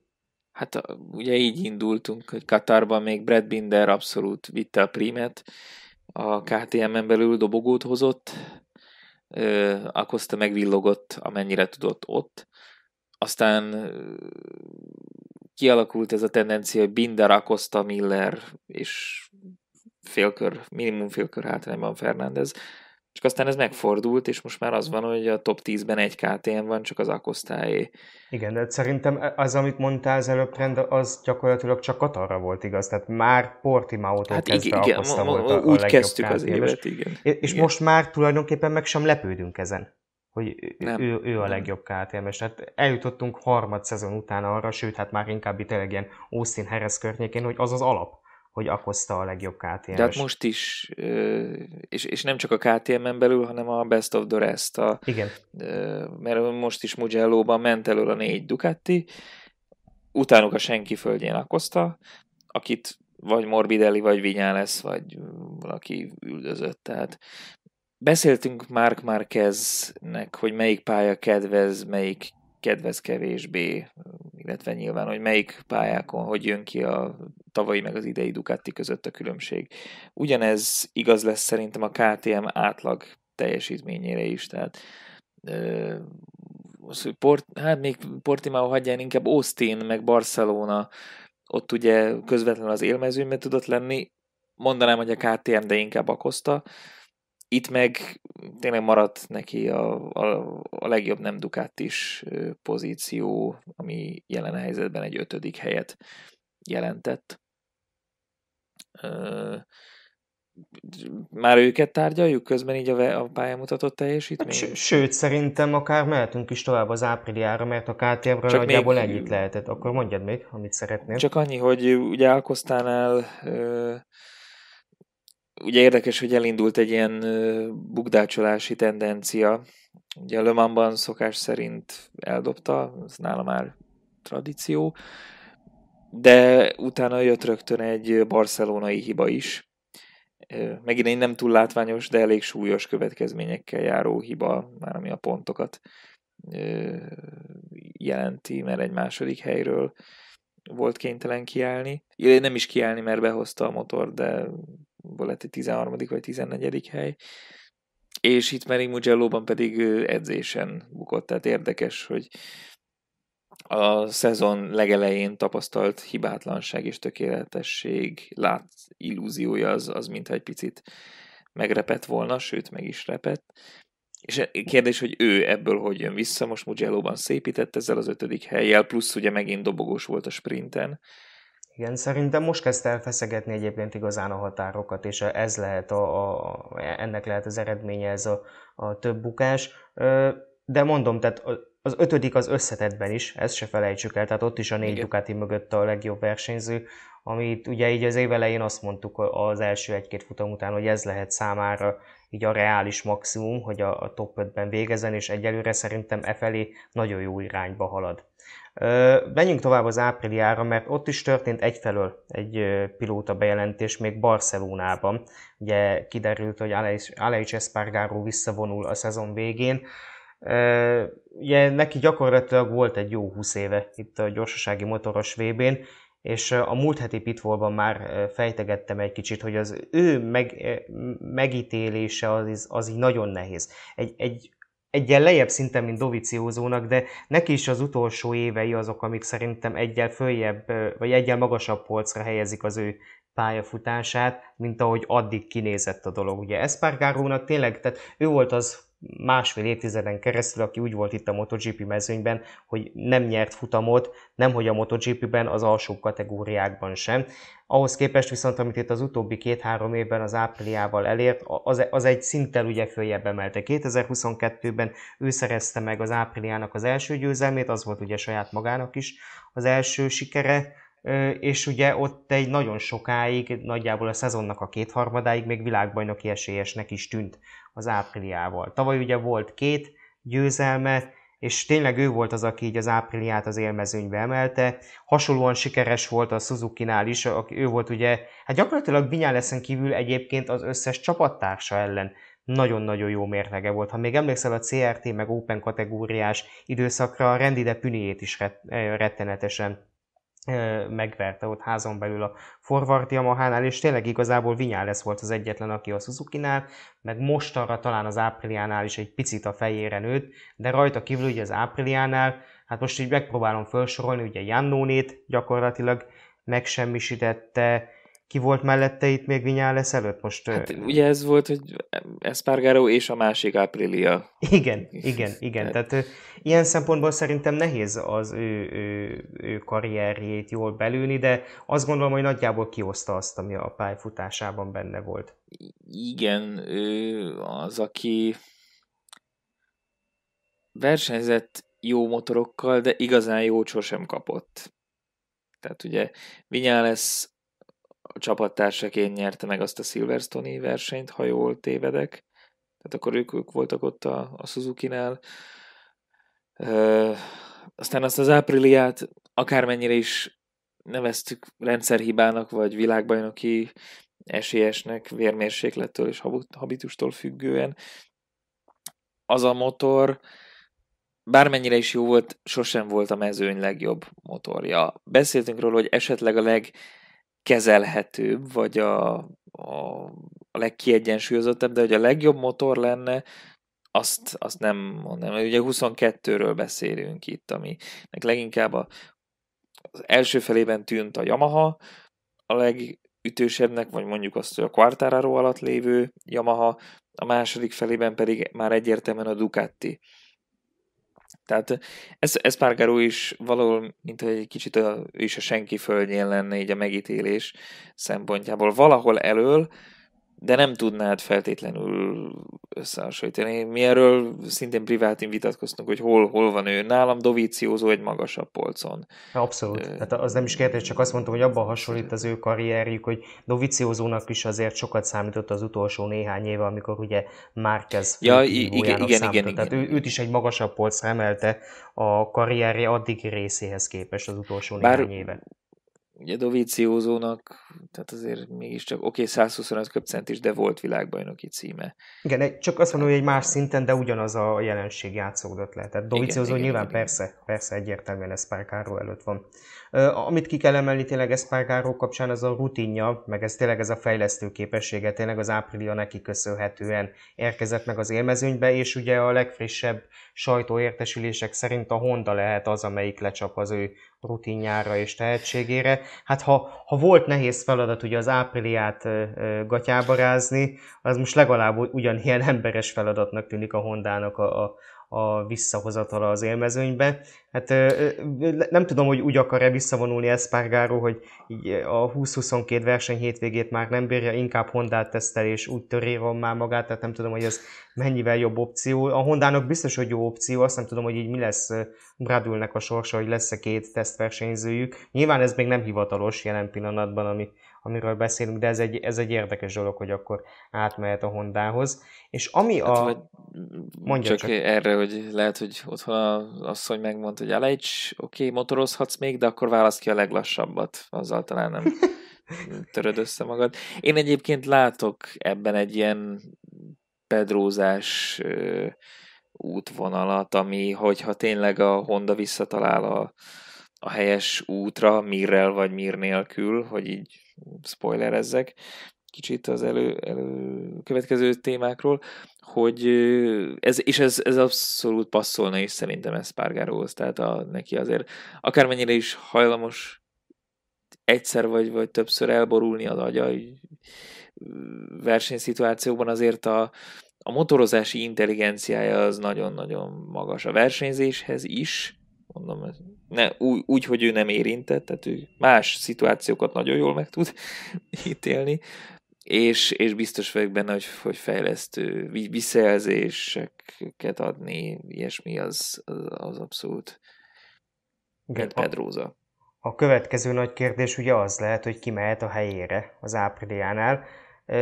Hát ugye így indultunk, hogy Katarban még Brad Binder abszolút vitte a primet, a KTM-en belül dobogót hozott, Akosta megvillogott, amennyire tudott ott. Aztán kialakult ez a tendencia, hogy Binder, Akosta, Miller és félkör, minimum félkör hátrányban Fernández csak aztán ez megfordult, és most már az van, hogy a top 10-ben egy KTM van, csak az akosztályé. Igen, de szerintem az, amit mondtál az előbb, rend, az gyakorlatilag csak Katarra volt igaz, tehát már Portimaótól hát kezdve igen, igen, volt a, úgy a kezdtük az évet, igen. És, és igen. most már tulajdonképpen meg sem lepődünk ezen hogy nem, ő, ő a legjobb KTM-es. Tehát eljutottunk harmad szezon után arra, sőt, hát már inkább itt ilyen Austin Harris környékén, hogy az az alap hogy akozta a legjobb ktm De hát most is, és, és nem csak a KTM-en belül, hanem a Best of the Rest. A, Igen. Mert most is mugello ment elől a négy Ducati, utánuk a senki földjén akozta, akit vagy Morbidelli, vagy Vinyá lesz, vagy valaki üldözött. Tehát beszéltünk Mark Marqueznek, hogy melyik pálya kedvez, melyik kedvez kevésbé, illetve nyilván, hogy melyik pályákon, hogy jön ki a tavalyi meg az idei Ducati között a különbség. Ugyanez igaz lesz szerintem a KTM átlag teljesítményére is, tehát az, hogy Port, hát még Portimao hagyján inkább Austin meg Barcelona, ott ugye közvetlenül az élmezőnyben tudott lenni, mondanám, hogy a KTM, de inkább akozta, itt meg tényleg maradt neki a, a, a legjobb nem dukát is pozíció, ami jelen helyzetben egy ötödik helyet jelentett. Már őket tárgyaljuk közben így a, a pályamutatott teljesítmény? Hát, sőt, szerintem akár mehetünk is tovább az ápriliára, mert a KTM-ről nagyjából még... ennyit lehetett. Akkor mondjad még, amit szeretnél. Csak annyi, hogy ugye Ö- ugye érdekes, hogy elindult egy ilyen bukdácsolási tendencia. Ugye a Le Mansban szokás szerint eldobta, ez nála már tradíció, de utána jött rögtön egy barcelonai hiba is. Megint egy nem túl látványos, de elég súlyos következményekkel járó hiba, már ami a pontokat jelenti, mert egy második helyről volt kénytelen kiállni. Én nem is kiállni, mert behozta a motor, de lett egy 13. vagy 14. hely, és itt Mering mugello pedig edzésen bukott, tehát érdekes, hogy a szezon legelején tapasztalt hibátlanság és tökéletesség lát illúziója az, az mintha egy picit megrepett volna, sőt meg is repett. És e, kérdés, hogy ő ebből hogy jön vissza, most Mugello-ban szépített ezzel az ötödik helyjel, plusz ugye megint dobogós volt a sprinten, igen, szerintem most kezdte el feszegetni egyébként igazán a határokat, és ez lehet a, a, ennek lehet az eredménye ez a, a több bukás. De mondom, tehát az ötödik az összetetben is, ezt se felejtsük el, tehát ott is a négy Igen. Ducati mögött a legjobb versenyző, amit ugye így az évelején azt mondtuk az első egy-két futam után, hogy ez lehet számára így a reális maximum, hogy a, a top 5-ben végezen, és egyelőre szerintem e felé nagyon jó irányba halad. Menjünk tovább az ápriliára, mert ott is történt egyfelől egy pilóta bejelentés még Barcelonában. Ugye kiderült, hogy Aleix Espargaró visszavonul a szezon végén. Ugye neki gyakorlatilag volt egy jó 20 éve itt a gyorsasági motoros vb n és a múlt heti pitfallban már fejtegettem egy kicsit, hogy az ő meg, megítélése az, az így nagyon nehéz. Egy, egy egyen lejjebb szinten, mint Doviciózónak, de neki is az utolsó évei azok, amik szerintem egyel följebb, vagy egyel magasabb polcra helyezik az ő pályafutását, mint ahogy addig kinézett a dolog. Ugye Espargarónak tényleg, tehát ő volt az másfél évtizeden keresztül, aki úgy volt itt a MotoGP mezőnyben, hogy nem nyert futamot, nemhogy a MotoGP-ben, az alsó kategóriákban sem. Ahhoz képest viszont, amit itt az utóbbi két-három évben az Ápriljával elért, az, az egy szinttel ugye följebb emelte. 2022-ben ő szerezte meg az Ápriljának az első győzelmét, az volt ugye saját magának is az első sikere, és ugye ott egy nagyon sokáig, nagyjából a szezonnak a kétharmadáig még világbajnoki esélyesnek is tűnt az ápriliával. Tavaly ugye volt két győzelmet, és tényleg ő volt az, aki így az ápriliát az élmezőnybe emelte. Hasonlóan sikeres volt a Suzuki-nál is, aki ő volt ugye, hát gyakorlatilag leszen kívül egyébként az összes csapattársa ellen nagyon-nagyon jó mérlege volt. Ha még emlékszel a CRT meg Open kategóriás időszakra, a Rendide Püniét is rettenetesen megverte ott házon belül a Forward Yamahánál, és tényleg igazából lesz volt az egyetlen, aki a suzuki meg most arra talán az Ápriliánál is egy picit a fejére nőtt, de rajta kívül ugye az Ápriliánál, hát most így megpróbálom felsorolni, ugye Jannónét gyakorlatilag megsemmisítette, ki volt mellette itt még Vinyálesz előtt most? Hát, ugye ez volt, hogy Espargaro és a másik Aprilia. Igen, igen, igen. Hát. Tehát ilyen szempontból szerintem nehéz az ő, ő, ő karrierjét jól belülni, de azt gondolom, hogy nagyjából kihozta azt, ami a pályafutásában benne volt. Igen, ő az, aki versenyzett jó motorokkal, de igazán jó sosem kapott. Tehát ugye Vinyálesz a csapattársaként nyerte meg azt a Silverstone-i versenyt, ha jól tévedek. Tehát akkor ők, ők voltak ott a, a Suzuki-nál. Ö, aztán azt az ápriliát akármennyire is neveztük rendszerhibának, vagy világbajnoki esélyesnek, vérmérséklettől és habitustól függően, az a motor, bármennyire is jó volt, sosem volt a mezőny legjobb motorja. Beszéltünk róla, hogy esetleg a leg legkezelhetőbb, vagy a, a, a legkiegyensúlyozottabb, de hogy a legjobb motor lenne, azt, azt nem mondom. Ugye 22-ről beszélünk itt, aminek leginkább a, az első felében tűnt a Yamaha, a legütősebbnek, vagy mondjuk azt, hogy a Quartararo alatt lévő Yamaha, a második felében pedig már egyértelműen a Ducati. Tehát ez, Espargaró is valahol, mint hogy egy kicsit a, ő is a senki földjén lenne így a megítélés szempontjából. Valahol elől, de nem tudnád feltétlenül összehasonlítani. Mi erről szintén privátin vitatkoztunk, hogy hol, hol van ő. Nálam Dovíciózó egy magasabb polcon. Abszolút. Ö... Tehát az nem is kérdés, csak azt mondtam, hogy abban hasonlít az ő karrierjük, hogy Dovíciózónak is azért sokat számított az utolsó néhány éve, amikor ugye Márquez ja, igen, igen, igen, igen, Tehát ő, őt is egy magasabb polcra emelte a karrierje addig részéhez képest az utolsó Bár... néhány éve ugye dovíciózónak, tehát azért mégiscsak, oké, okay, 125 köpcent is, de volt világbajnoki címe. Igen, csak azt mondom, hogy egy más szinten, de ugyanaz a jelenség játszódott le. Tehát dovíciózó nyilván igen, persze, igen. persze egyértelműen ez pár előtt van. Amit ki kell emelni tényleg Espargaró kapcsán, az a rutinja, meg ez tényleg ez a fejlesztő képessége, tényleg az áprilia neki köszönhetően érkezett meg az élmezőnybe, és ugye a legfrissebb sajtóértesülések szerint a Honda lehet az, amelyik lecsap az ő rutinjára és tehetségére. Hát ha, ha volt nehéz feladat ugye az ápriliát gatyába rázni, az most legalább ugyanilyen emberes feladatnak tűnik a Hondának a, a, a visszahozatala az élmezőnybe. Hát nem tudom, hogy úgy akar-e visszavonulni Espargaró, hogy így a 20-22 verseny hétvégét már nem bírja, inkább Hondát tesztel és úgy töri már magát, tehát nem tudom, hogy ez mennyivel jobb opció. A Hondának biztos, hogy jó opció, azt nem tudom, hogy így mi lesz Bradülnek a sorsa, hogy lesz-e két tesztversenyzőjük. Nyilván ez még nem hivatalos jelen pillanatban, ami, amiről beszélünk, de ez egy, ez egy érdekes dolog, hogy akkor átmehet a Hondához. És ami hát, a... Vagy Mondja csak, csak, erre, hogy lehet, hogy otthon az asszony megmondta, hogy elejts, oké, okay, motorozhatsz még, de akkor válasz ki a leglassabbat, azzal talán nem töröd össze magad. Én egyébként látok ebben egy ilyen pedrózás útvonalat, ami, hogyha tényleg a Honda visszatalál a, a helyes útra, mirrel vagy mir nélkül, hogy így spoilerezzek kicsit az elő, elő következő témákról, hogy ez, és ez, ez abszolút passzolna is szerintem ez Párgáróhoz, tehát a, neki azért akármennyire is hajlamos egyszer vagy, vagy többször elborulni az agya, versenyszituációban azért a, a motorozási intelligenciája az nagyon-nagyon magas a versenyzéshez is, mondom, ne, úgy, úgy, hogy ő nem érintett, tehát ő más szituációkat nagyon jól meg tud ítélni, és, és biztos vagyok benne, hogy, hogy fejlesztő visszajelzéseket adni, ilyesmi az, az, az abszolút Igen, Pedróza. A következő nagy kérdés ugye az lehet, hogy ki mehet a helyére az áprilisánál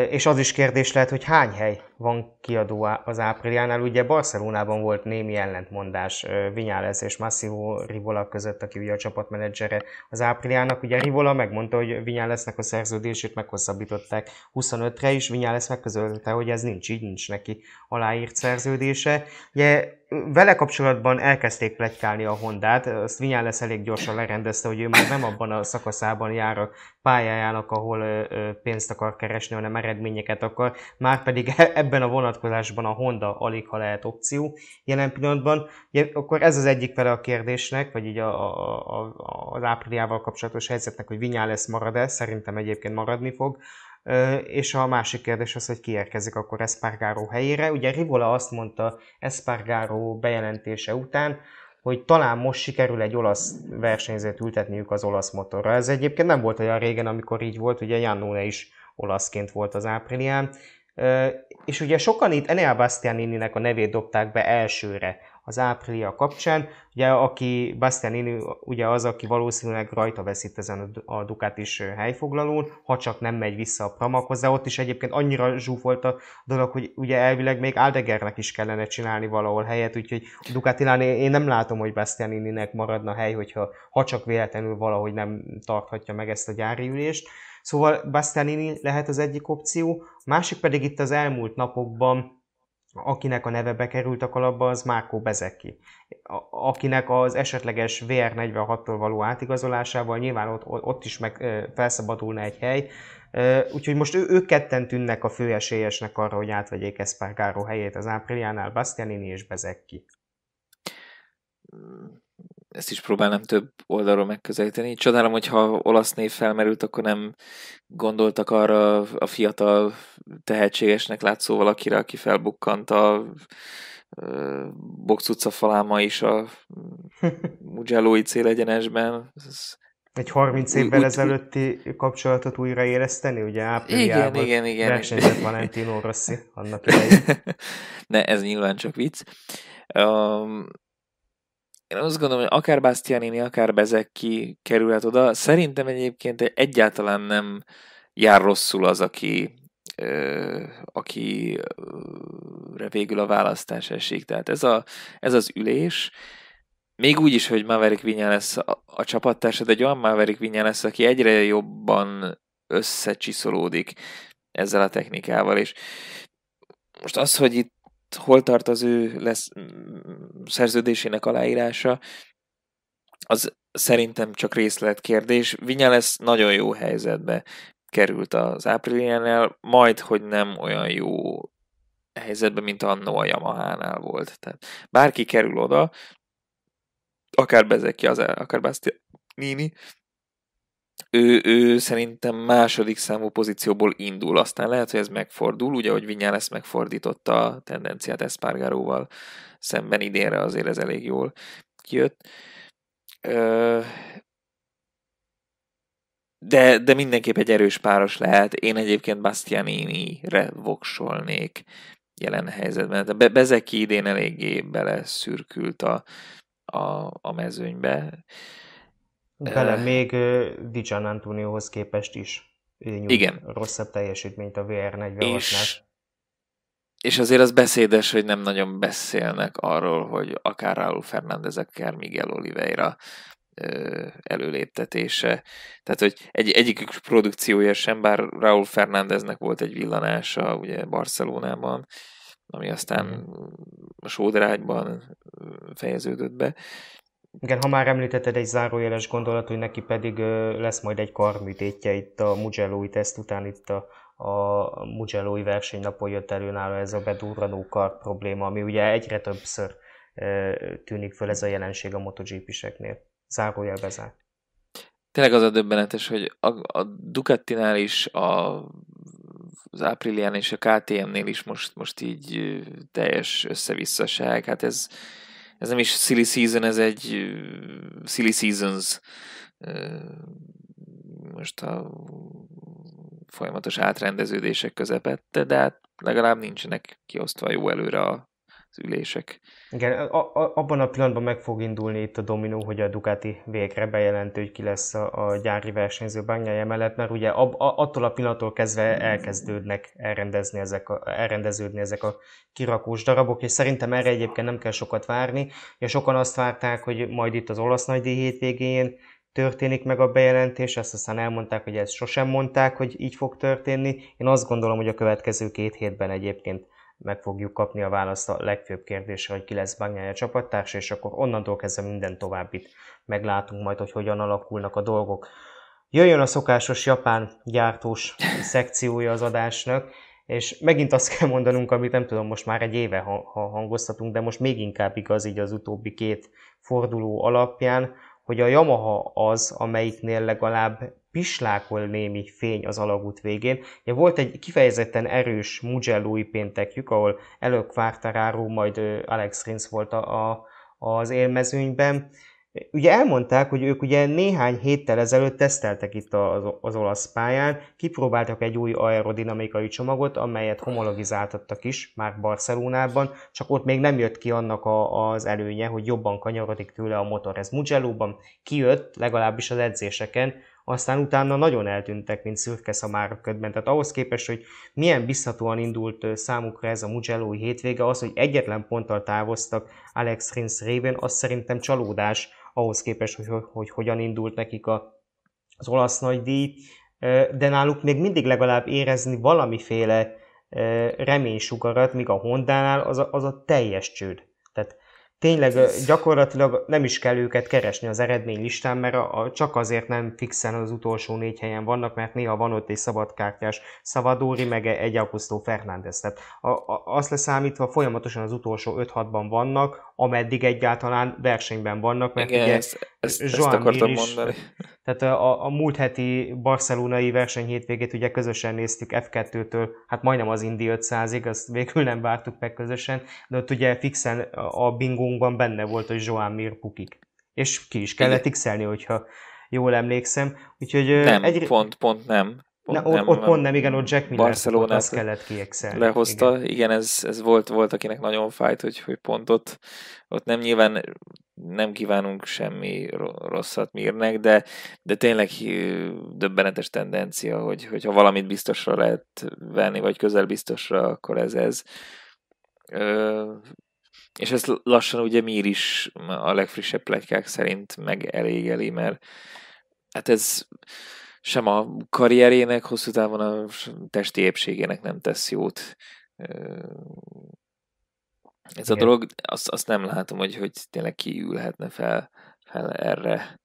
és az is kérdés lehet, hogy hány hely van kiadó az áprilánál. Ugye Barcelonában volt némi ellentmondás Vinyales és Massimo Rivola között, aki ugye a csapatmenedzsere az áprilának. Ugye Rivola megmondta, hogy Vinyalesnek a szerződését meghosszabbították 25-re is. Vinyales megközölte, hogy ez nincs így, nincs neki aláírt szerződése. Ugye vele kapcsolatban elkezdték plegykálni a Hondát, azt vinyáles elég gyorsan lerendezte, hogy ő már nem abban a szakaszában jár a pályájának, ahol pénzt akar keresni, hanem eredményeket akar, már pedig e ebben a vonatkozásban a Honda alig, ha lehet opció jelen pillanatban. Ugye, akkor ez az egyik fele a kérdésnek, vagy így a, a, a, az ápriliával kapcsolatos helyzetnek, hogy Vinyá lesz marad-e, szerintem egyébként maradni fog. És a másik kérdés az, hogy kiérkezik akkor Espargaró helyére. Ugye Rivola azt mondta Espargaró bejelentése után, hogy talán most sikerül egy olasz versenyzőt ültetniük az olasz motorra. Ez egyébként nem volt olyan régen, amikor így volt, ugye Jannone is olaszként volt az áprilián, és ugye sokan itt Enea Bastianininek a nevét dobták be elsőre az áprilia kapcsán, ugye aki Bastianini ugye az, aki valószínűleg rajta veszít ezen a Dukát is helyfoglalón, ha csak nem megy vissza a Pramakhoz, de ott is egyébként annyira zsúfolt a dolog, hogy ugye elvileg még Aldegernek is kellene csinálni valahol helyet, úgyhogy a Ducatilán én nem látom, hogy Bastianininek maradna hely, hogyha ha csak véletlenül valahogy nem tarthatja meg ezt a gyári ülést. Szóval Bastianini lehet az egyik opció, a másik pedig itt az elmúlt napokban akinek a neve bekerült a kalapba, az Márkó Bezeki, akinek az esetleges VR46-tól való átigazolásával nyilván ott, ott is meg felszabadulna egy hely, úgyhogy most ő, ők ketten tűnnek a főesélyesnek arra, hogy átvegyék Espargaro helyét az Áprilánál, Bastianini és Bezeki. Hmm ezt is próbálnám több oldalról megközelíteni. Csodálom, hogyha olasz név felmerült, akkor nem gondoltak arra a fiatal tehetségesnek látszó valakire, aki felbukkant a box utca faláma is a Mugello-i célegyenesben. Egy 30 évvel úgy, ezelőtti kapcsolatot újraéleszteni, ugye Ápriában igen, igen, igen, Valentino Rossi annak idején. ne, ez nyilván csak vicc. Um, én azt gondolom, hogy akár Bastianini, akár Bezeki kerülhet oda. Szerintem egyébként egyáltalán nem jár rosszul az, aki akire végül a választás esik. Tehát ez, a, ez az ülés, még úgy is, hogy Maverick Vinyá lesz a, a csapattársad, egy olyan Maverick Vinyá lesz, aki egyre jobban összecsiszolódik ezzel a technikával, és most az, hogy itt hol tart az ő lesz szerződésének aláírása, az szerintem csak részletkérdés. Vinyá lesz nagyon jó helyzetbe került az áprilinál, majd, hogy nem olyan jó helyzetben, mint annó a Yamaha-nál volt. Tehát bárki kerül oda, akár Bezeki, az, akár Nini ő, ő szerintem második számú pozícióból indul, aztán lehet, hogy ez megfordul, ugye, hogy Vinyán lesz megfordította a tendenciát Espargaróval szemben idénre, azért ez elég jól kijött. De, de mindenképp egy erős páros lehet. Én egyébként Bastianini-re voksolnék jelen helyzetben. De hát Bezeki idén eléggé beleszürkült a, a, a mezőnybe. Bele még Dijan Antoniohoz képest is nyújt igen. rosszabb teljesítményt a VR46-nál. És, és azért az beszédes, hogy nem nagyon beszélnek arról, hogy akár Raúl Fernández, akár Miguel Oliveira előléptetése. Tehát, hogy egy, egyikük produkciója sem, bár Raúl Fernándeznek volt egy villanása ugye Barcelonában, ami aztán mhm. a sódrágyban fejeződött be, igen, ha már említetted egy zárójeles gondolat, hogy neki pedig lesz majd egy karműtétje itt a mugello teszt után, itt a, a mugello versenynapon jött elő nála ez a bedurranó kar probléma, ami ugye egyre többször tűnik föl ez a jelenség a MotoGP-seknél. Zárójel bezárt. Tényleg az a döbbenetes, hogy a, a Ducatinál is, a, az Aprilian és a KTM-nél is most, most így teljes összevisszaság. Hát ez, ez nem is silly season, ez egy silly seasons most a folyamatos átrendeződések közepette, de hát legalább nincsenek kiosztva jó előre a ülések. Igen, a, a, abban a pillanatban meg fog indulni itt a dominó, hogy a Ducati végre bejelentő, hogy ki lesz a, a gyári versenyző bányája mellett, mert ugye ab, a, attól a pillanattól kezdve elkezdődnek elrendezni ezek a, elrendeződni ezek a kirakós darabok, és szerintem erre egyébként nem kell sokat várni. Ja, sokan azt várták, hogy majd itt az olasz nagydíj hétvégén történik meg a bejelentés, ezt aztán elmondták, hogy ezt sosem mondták, hogy így fog történni. Én azt gondolom, hogy a következő két hétben egyébként meg fogjuk kapni a választ a legfőbb kérdésre, hogy ki lesz Bagnája csapattársa, és akkor onnantól kezdve minden továbbit meglátunk majd, hogy hogyan alakulnak a dolgok. Jöjjön a szokásos japán gyártós szekciója az adásnak, és megint azt kell mondanunk, amit nem tudom, most már egy éve ha hangoztatunk, de most még inkább igaz így az utóbbi két forduló alapján, hogy a Yamaha az, amelyiknél legalább pislákol némi fény az alagút végén. Ja, volt egy kifejezetten erős Mugello-i péntekjük, ahol előbb Quartararo, majd Alex Rins volt a, a, az élmezőnyben. Ugye elmondták, hogy ők ugye néhány héttel ezelőtt teszteltek itt az, az olasz pályán, kipróbáltak egy új aerodinamikai csomagot, amelyet homologizáltattak is már Barcelonában, csak ott még nem jött ki annak a, az előnye, hogy jobban kanyarodik tőle a motor. Ez Mugello-ban kijött, legalábbis az edzéseken, aztán utána nagyon eltűntek, mint szürke szamárok ködben. Tehát ahhoz képest, hogy milyen biztatóan indult számukra ez a mugello hétvége, az, hogy egyetlen ponttal távoztak Alex Rins révén, az szerintem csalódás ahhoz képest, hogy, hogy, hogy hogyan indult nekik a, az olasz nagydíj, de náluk még mindig legalább érezni valamiféle reménysugarat, míg a Honda-nál az a, az a teljes csőd. Tehát tényleg gyakorlatilag nem is kell őket keresni az eredménylistán, mert a, a, csak azért nem fixen az utolsó négy helyen vannak, mert néha van ott egy szabadkártyás Szavadóri, meg egy Augusto Fernández. Tehát a, a, azt leszámítva folyamatosan az utolsó 5-6-ban vannak, ameddig egyáltalán versenyben vannak, mert Igen, ugye ezt, ezt, Joan ezt akartam Mir is, mondani. Tehát a, a múlt heti barcelonai verseny hétvégét ugye közösen néztük F2-től, hát majdnem az Indi 500-ig, azt végül nem vártuk meg közösen, de ott ugye fixen a bingunkban benne volt, hogy Joan Mir pukik. És ki is kellett x hogyha jól emlékszem. Úgyhogy nem, egy... pont, pont nem. Pont Na, ott, nem, ott pont nem, igen, ott Jack Barcelona kellett kiexcelni. Lehozta, igen, igen ez, ez volt, volt, akinek nagyon fájt, hogy, hogy pont ott, ott nem nyilván nem kívánunk semmi rosszat mírnek, de, de tényleg döbbenetes tendencia, hogy, hogy ha valamit biztosra lehet venni, vagy közel biztosra, akkor ez ez. Ö, és ezt lassan ugye Mír is a legfrissebb plegykák szerint megelégeli, mert hát ez sem a karrierének, hosszú távon a testi épségének nem tesz jót. Ez Igen. a dolog, azt, azt nem látom, hogy, hogy tényleg kiülhetne fel, fel erre.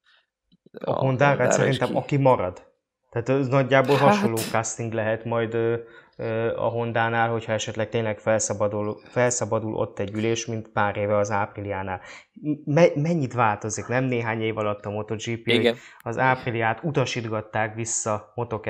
A, a Hondára, szerintem ki. aki marad. Tehát ez nagyjából hát... hasonló casting lehet majd a Hondánál, hogyha esetleg tényleg felszabadul, felszabadul ott egy ülés, mint pár éve az ápriliánál. Me- mennyit változik, nem néhány év alatt a MotoGP, Igen. az ápriliát utasítgatták vissza moto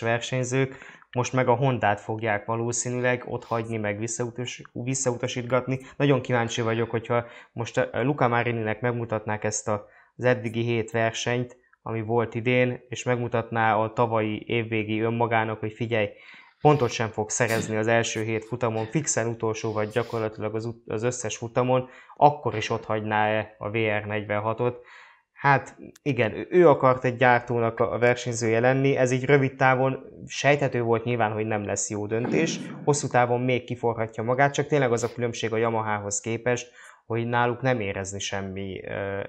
versenyzők, most meg a Hondát fogják valószínűleg ott hagyni, meg visszautas, visszautasítgatni. Nagyon kíváncsi vagyok, hogyha most Luca Marininek megmutatnák ezt a, az eddigi hét versenyt, ami volt idén, és megmutatná a tavalyi évvégi önmagának, hogy figyelj, pontot sem fog szerezni az első hét futamon, fixen utolsó vagy gyakorlatilag az, az összes futamon, akkor is ott hagyná-e a VR46-ot. Hát igen, ő akart egy gyártónak a versenyzője lenni, ez így rövid távon sejthető volt nyilván, hogy nem lesz jó döntés, hosszú távon még kiforhatja magát, csak tényleg az a különbség a Yamahához képest, hogy náluk nem érezni semmi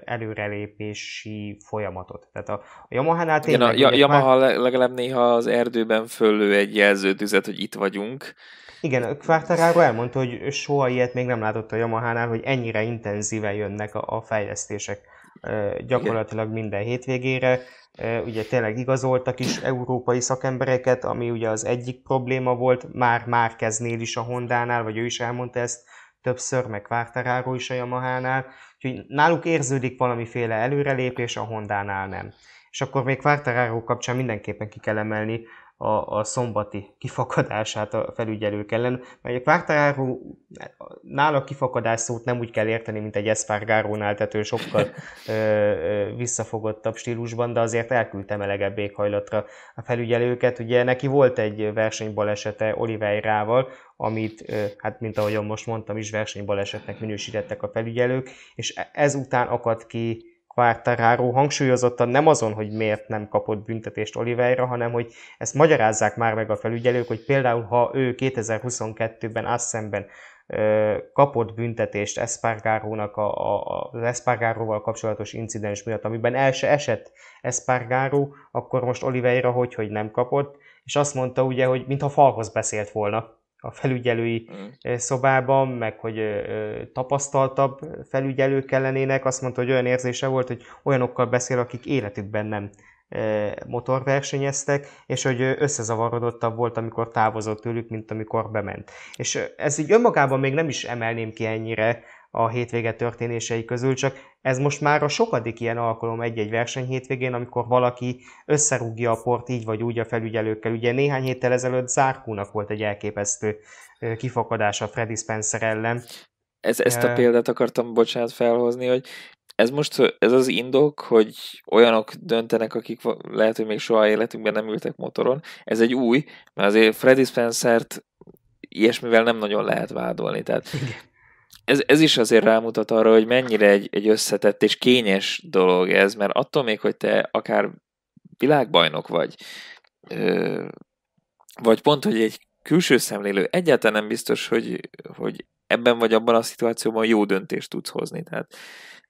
előrelépési folyamatot. Tehát a, a Yamaha-nál tényleg... Igen, a Yamaha már... legalább néha az erdőben föllő egy jelzőtüzet, hogy itt vagyunk. Igen, Quartararo elmondta, hogy soha ilyet még nem látott a Yamaha-nál, hogy ennyire intenzíven jönnek a, a fejlesztések gyakorlatilag Igen. minden hétvégére. Ugye tényleg igazoltak is európai szakembereket, ami ugye az egyik probléma volt, már Márkeznél is a Hondánál, vagy ő is elmondta ezt, többször, meg Quartararo is a Yamahánál, úgyhogy náluk érződik valamiféle előrelépés, a Hondánál nem. És akkor még Quartararo kapcsán mindenképpen ki kell emelni a, a szombati kifakadását a felügyelők ellen. Mert a Quartararo nála kifakadás szót nem úgy kell érteni, mint egy Espargarónál, tehát ő sokkal ö, ö, visszafogottabb stílusban, de azért elküldte melegebb éghajlatra a felügyelőket. Ugye neki volt egy versenybalesete Oliveirával, amit, ö, hát mint ahogyan most mondtam is, versenybalesetnek minősítettek a felügyelők, és e-, ezután akadt ki Quartararo hangsúlyozottan nem azon, hogy miért nem kapott büntetést Oliveira, hanem hogy ezt magyarázzák már meg a felügyelők, hogy például ha ő 2022-ben Assemben kapott büntetést Espargarónak a, a, az Espargaróval kapcsolatos incidens miatt, amiben el se esett Espargaró, akkor most Oliveira hogy, hogy nem kapott, és azt mondta ugye, hogy mintha falhoz beszélt volna a felügyelői mm. szobában, meg hogy tapasztaltabb felügyelők ellenének, azt mondta, hogy olyan érzése volt, hogy olyanokkal beszél, akik életükben nem motorversenyeztek, és hogy összezavarodottabb volt, amikor távozott tőlük, mint amikor bement. És ez így önmagában még nem is emelném ki ennyire a hétvége történései közül, csak ez most már a sokadik ilyen alkalom egy-egy hétvégén, amikor valaki összerúgja a port így vagy úgy a felügyelőkkel. Ugye néhány héttel ezelőtt Zárkónak volt egy elképesztő kifakadása Freddy Spencer ellen. Ez, ezt a példát akartam, bocsánat, felhozni, hogy ez most ez az indok, hogy olyanok döntenek, akik lehet, hogy még soha életükben nem ültek motoron. Ez egy új, mert azért Freddy Spencer-t ilyesmivel nem nagyon lehet vádolni. Tehát ez, ez is azért rámutat arra, hogy mennyire egy, egy összetett és kényes dolog ez, mert attól még, hogy te akár világbajnok vagy, vagy pont, hogy egy külső szemlélő egyáltalán nem biztos, hogy, hogy ebben vagy abban a szituációban jó döntést tudsz hozni. Tehát,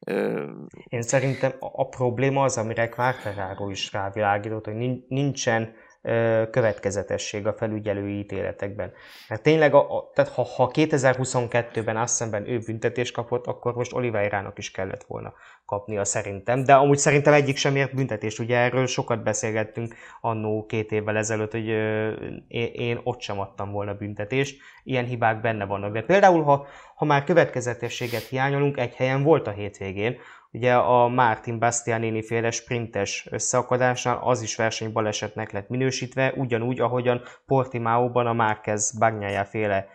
ö... Én szerintem a probléma az, amire Quartararo is rávilágított, hogy nincsen következetesség a felügyelői ítéletekben. Mert hát tényleg, a, a, tehát ha, ha 2022-ben szemben ő büntetés kapott, akkor most Oliveira-nak is kellett volna kapnia szerintem, de amúgy szerintem egyik sem ért büntetést, ugye erről sokat beszélgettünk annó két évvel ezelőtt, hogy én ott sem adtam volna büntetést, ilyen hibák benne vannak, de például ha, ha már következetességet hiányolunk, egy helyen volt a hétvégén, ugye a Martin Bastianini féle sprintes összeakadásnál az is versenybalesetnek lett minősítve, ugyanúgy, ahogyan Portimaóban a Márquez Bagnájá féle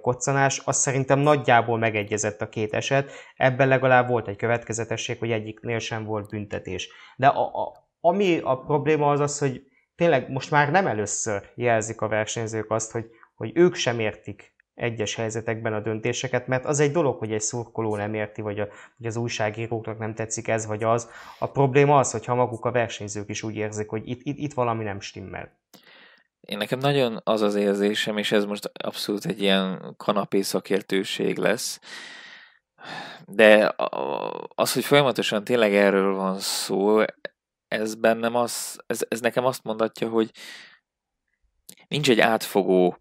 koccanás, az szerintem nagyjából megegyezett a két eset. Ebben legalább volt egy következetesség, hogy egyiknél sem volt büntetés. De a, a, ami a probléma az az, hogy tényleg most már nem először jelzik a versenyzők azt, hogy, hogy ők sem értik egyes helyzetekben a döntéseket, mert az egy dolog, hogy egy szurkoló nem érti, vagy, a, vagy az újságíróknak nem tetszik ez vagy az. A probléma az, hogyha maguk a versenyzők is úgy érzik, hogy itt, itt, itt valami nem stimmel én nekem nagyon az az érzésem, és ez most abszolút egy ilyen kanapé szakértőség lesz, de az, hogy folyamatosan tényleg erről van szó, ez bennem az, ez, ez nekem azt mondatja, hogy nincs egy átfogó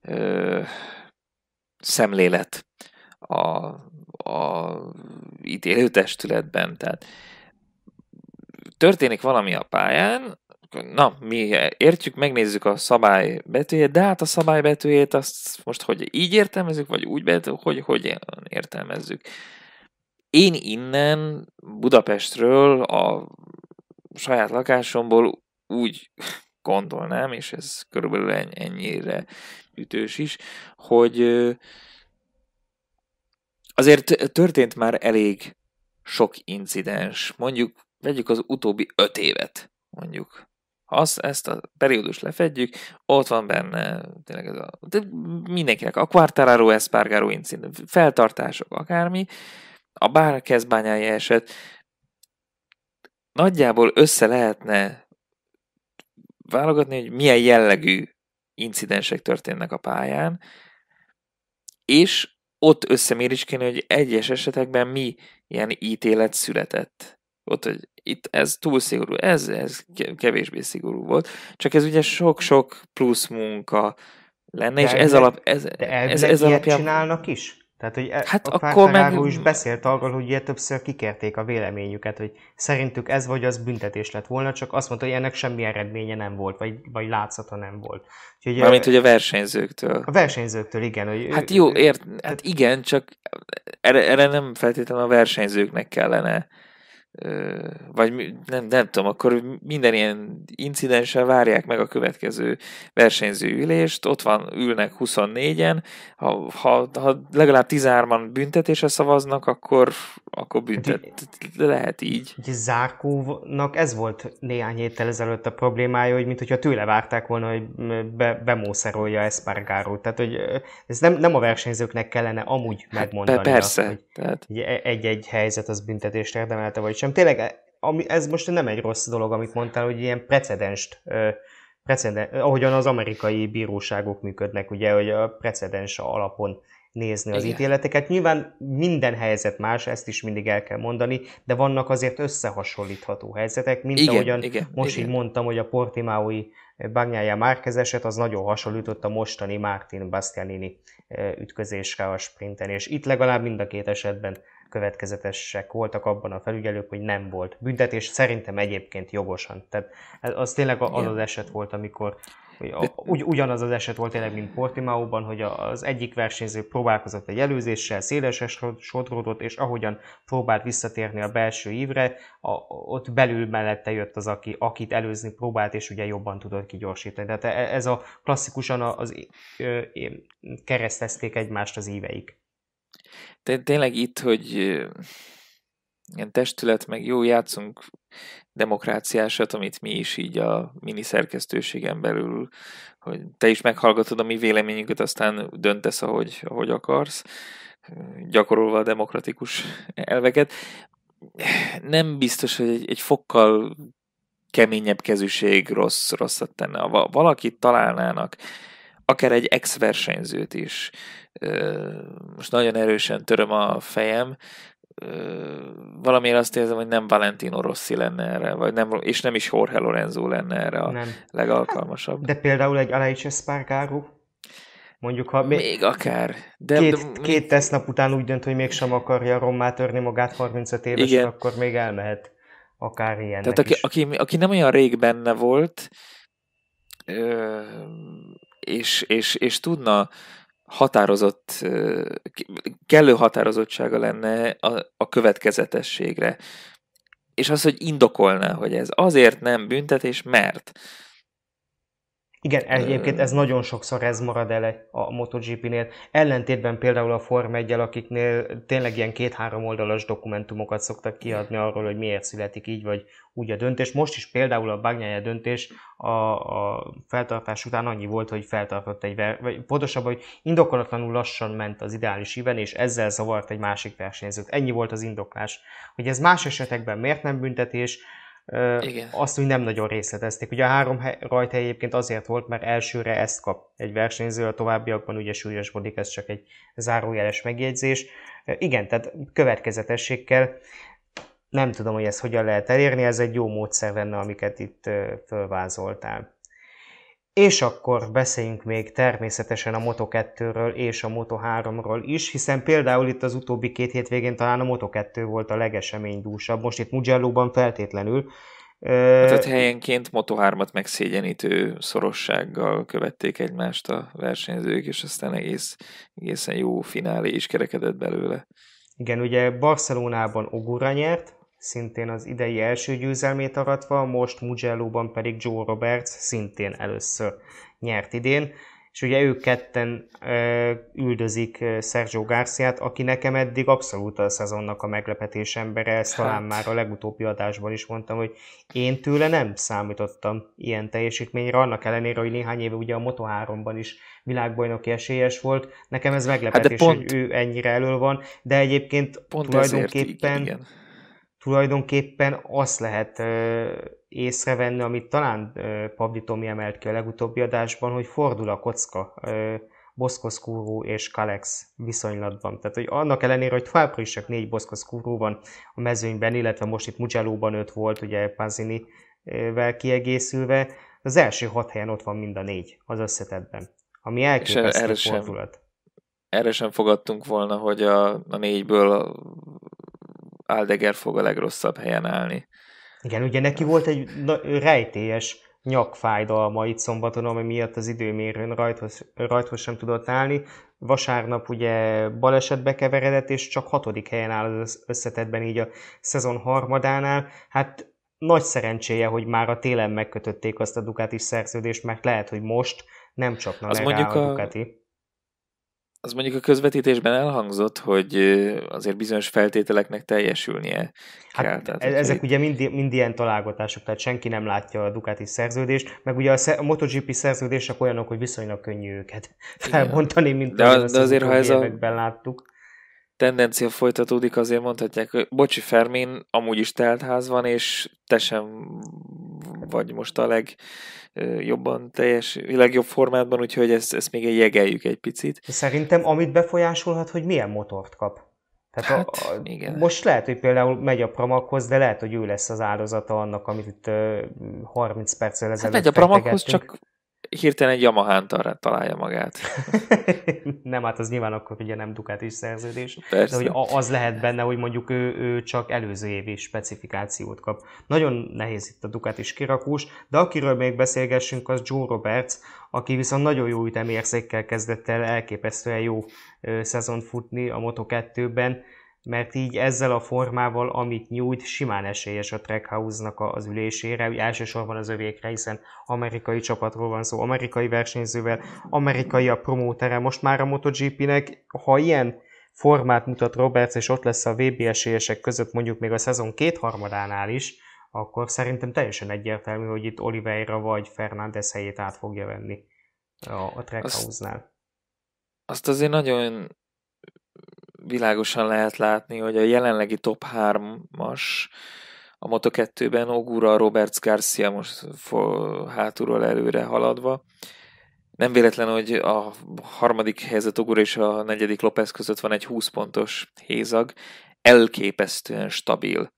ö, szemlélet a, a testületben, Tehát történik valami a pályán, na, mi értjük, megnézzük a szabály betűjét, de hát a szabály betűjét azt most hogy így értelmezzük, vagy úgy betű, hogy hogy értelmezzük. Én innen Budapestről a saját lakásomból úgy gondolnám, és ez körülbelül ennyire ütős is, hogy azért történt már elég sok incidens. Mondjuk vegyük az utóbbi öt évet, mondjuk azt, ezt a periódus lefedjük, ott van benne tényleg ez a, de mindenkinek a Quartararo, Espargaro, Incin, feltartások, akármi, a bár kezbányája eset, nagyjából össze lehetne válogatni, hogy milyen jellegű incidensek történnek a pályán, és ott összemérítsd hogy egyes esetekben mi ilyen ítélet született ott, hogy itt ez túl szigorú, ez, ez kevésbé szigorú volt, csak ez ugye sok-sok plusz munka lenne, de és ez, alap, ez, de ez, ez alapján... csinálnak is? Tehát, hogy e- hát a akkor meg... is beszélt arról, hogy ugye többször kikérték a véleményüket, hogy szerintük ez vagy az büntetés lett volna, csak azt mondta, hogy ennek semmi eredménye nem volt, vagy, vagy látszata nem volt. Úgyhogy, Mármint, hogy a versenyzőktől. A versenyzőktől, igen. Hogy hát jó, ért, hát igen, csak erre, erre nem feltétlenül a versenyzőknek kellene vagy nem, nem tudom, akkor minden ilyen incidenssel várják meg a következő versenyző ülést, ott van, ülnek 24-en, ha, ha, ha legalább 13-an büntetése szavaznak, akkor, akkor büntet hát lehet így. Ugye Zákónak ez volt néhány héttel ezelőtt a problémája, hogy mint tőle várták volna, hogy be, bemószerolja Espargárót. Tehát, hogy ez nem, nem a versenyzőknek kellene amúgy hát megmondani. Hát, persze. Azt, hogy tehát... egy-egy helyzet az büntetést érdemelte, vagy sem sem tényleg ami, ez most nem egy rossz dolog, amit mondtál, hogy ilyen precedenst, precedens, ahogyan az amerikai bíróságok működnek, ugye, hogy a precedens alapon nézni az Igen. ítéleteket. Nyilván minden helyzet más, ezt is mindig el kell mondani, de vannak azért összehasonlítható helyzetek, mint Igen, ahogyan Igen, most Igen. így mondtam, hogy a Portimaui Bagnája Márkez eset az nagyon hasonlított a mostani Martin Bastianini ütközésre a sprinten, és itt legalább mind a két esetben következetesek voltak abban a felügyelők, hogy nem volt büntetés, szerintem egyébként jogosan. Tehát az tényleg az az eset volt, amikor ugy, ugyanaz az eset volt tényleg, mint Portimaóban, hogy az egyik versenyző próbálkozott egy előzéssel, szélesre sodródott, és ahogyan próbált visszatérni a belső ívre, a, ott belül mellette jött az, aki, akit előzni próbált, és ugye jobban tudott kigyorsítani. Tehát e- ez a klasszikusan az, az keresztezték egymást az íveik de tényleg itt, hogy ilyen testület, meg jó, játszunk demokráciásat, amit mi is így a mini szerkesztőségen belül, hogy te is meghallgatod a mi véleményünket, aztán döntesz, ahogy, ahogy akarsz, gyakorolva a demokratikus elveket. Nem biztos, hogy egy, egy fokkal keményebb kezűség rossz, rosszat tenne. Ha valakit találnának, akár egy ex-versenyzőt is. Most nagyon erősen töröm a fejem, valamiért azt érzem, hogy nem Valentino Rossi lenne erre, vagy nem, és nem is Jorge Lorenzo lenne erre a nem. legalkalmasabb. De például egy Aleix Espargaro? Mondjuk, ha még, még akár. De, két, de, két tesz nap után úgy dönt, hogy mégsem akarja rommá törni magát 35 évesen, igen. akkor még elmehet akár ilyen. Tehát aki, is. aki, aki nem olyan rég benne volt, ö, és, és, és tudna határozott, kellő határozottsága lenne a, a következetességre. És az, hogy indokolná, hogy ez azért nem büntetés, mert igen, egyébként ez nagyon sokszor ez marad el a MotoGP-nél. Ellentétben például a Form 1 akiknél tényleg ilyen két-három oldalas dokumentumokat szoktak kiadni arról, hogy miért születik így vagy úgy a döntés. Most is például a Bagnája döntés a, a feltartás után annyi volt, hogy feltartott egy, vagy pontosabb, hogy indokolatlanul lassan ment az ideális íven, és ezzel zavart egy másik versenyzőt. Ennyi volt az indoklás. Hogy ez más esetekben miért nem büntetés, igen. Azt úgy nem nagyon részletezték. Ugye a három rajt egyébként azért volt, mert elsőre ezt kap egy versenyző, a továbbiakban ugye súlyosbodik, ez csak egy zárójeles megjegyzés. Igen, tehát következetességgel nem tudom, hogy ezt hogyan lehet elérni, ez egy jó módszer lenne, amiket itt fölvázoltál. És akkor beszéljünk még természetesen a Moto2-ről és a Moto3-ról is, hiszen például itt az utóbbi két hétvégén talán a Moto2 volt a legeseménydúsabb, most itt mugello feltétlenül. Tehát helyenként Moto3-at megszégyenítő szorossággal követték egymást a versenyzők, és aztán egész, egészen jó finálé is kerekedett belőle. Igen, ugye Barcelonában Ogura nyert, szintén az idei első győzelmét aratva, most Mugello-ban pedig Joe Roberts szintén először nyert idén, és ugye ők ketten ö, üldözik Sergio Garciát, aki nekem eddig abszolút a szezonnak a meglepetés embere, ezt hát. talán már a legutóbbi adásban is mondtam, hogy én tőle nem számítottam ilyen teljesítményre, annak ellenére, hogy néhány éve ugye a Moto3-ban is világbajnoki esélyes volt, nekem ez hát meglepetés, hát pont, hogy ő ennyire elől van, de egyébként pont tulajdonképpen... Ezért, igen tulajdonképpen azt lehet ö, észrevenni, amit talán ö, Pabdi Tomi emelt ki a legutóbbi adásban, hogy fordul a kocka ö, Boszkosz Kúrú és Kalex viszonylatban. Tehát, hogy annak ellenére, hogy továbbra is csak négy Boszkosz Kúrú van a mezőnyben, illetve most itt Mugello-ban öt volt, ugye Pazini-vel kiegészülve, az első hat helyen ott van mind a négy az összetetben, ami elképesztő fordulat. Sem, erre sem fogadtunk volna, hogy a, a négyből Aldeger fog a legrosszabb helyen állni. Igen, ugye neki volt egy rejtélyes nyakfájdalma itt szombaton, ami miatt az időmérőn rajthoz, rajthoz sem tudott állni. Vasárnap ugye balesetbe keveredett, és csak hatodik helyen áll az összetetben így a szezon harmadánál. Hát nagy szerencséje, hogy már a télen megkötötték azt a Ducati szerződést, mert lehet, hogy most nem csapna az le mondjuk rá a, a Ducati az mondjuk a közvetítésben elhangzott, hogy azért bizonyos feltételeknek teljesülnie hát kell. Tehát, e- ezek ugye mind, mind ilyen találgatások, tehát senki nem látja a Ducati szerződést, meg ugye a, a MotoGP szerződések olyanok, hogy viszonylag könnyű őket felbontani, mint de, az, de azért, ha ez a láttuk. tendencia folytatódik, azért mondhatják, hogy bocsi Fermin, amúgy is teltház van, és te sem vagy most a legjobban teljes, legjobb formátban, úgyhogy ezt, ezt még jegeljük egy picit. Szerintem amit befolyásolhat, hogy milyen motort kap. Tehát hát, a, a, igen. Most lehet, hogy például megy a Pramakhoz, de lehet, hogy ő lesz az áldozata annak, amit itt 30 perccel hát ezelőtt hát megy a Pramakhoz, csak hirtelen egy Yamaha találja magát. nem, hát az nyilván akkor ugye nem Ducati szerződés. Persze. De hogy az lehet benne, hogy mondjuk ő, ő csak előző évi specifikációt kap. Nagyon nehéz itt a Ducati is kirakós, de akiről még beszélgessünk, az Joe Roberts, aki viszont nagyon jó ütemérzékkel kezdett el elképesztően jó szezon futni a Moto2-ben mert így ezzel a formával, amit nyújt, simán esélyes a Trackhouse-nak az ülésére, elsősorban az övékre, hiszen amerikai csapatról van szó, amerikai versenyzővel, amerikai a promótere, most már a MotoGP-nek, ha ilyen formát mutat Roberts, és ott lesz a VB esélyesek között mondjuk még a szezon kétharmadánál is, akkor szerintem teljesen egyértelmű, hogy itt Oliveira vagy Fernández helyét át fogja venni a, a Trackhouse-nál. Azt, azt azért nagyon világosan lehet látni, hogy a jelenlegi top 3-as a Moto2-ben Ogura, Roberts Garcia most hátulról előre haladva. Nem véletlen, hogy a harmadik helyzet Ogura és a negyedik López között van egy 20 pontos hézag. Elképesztően stabil.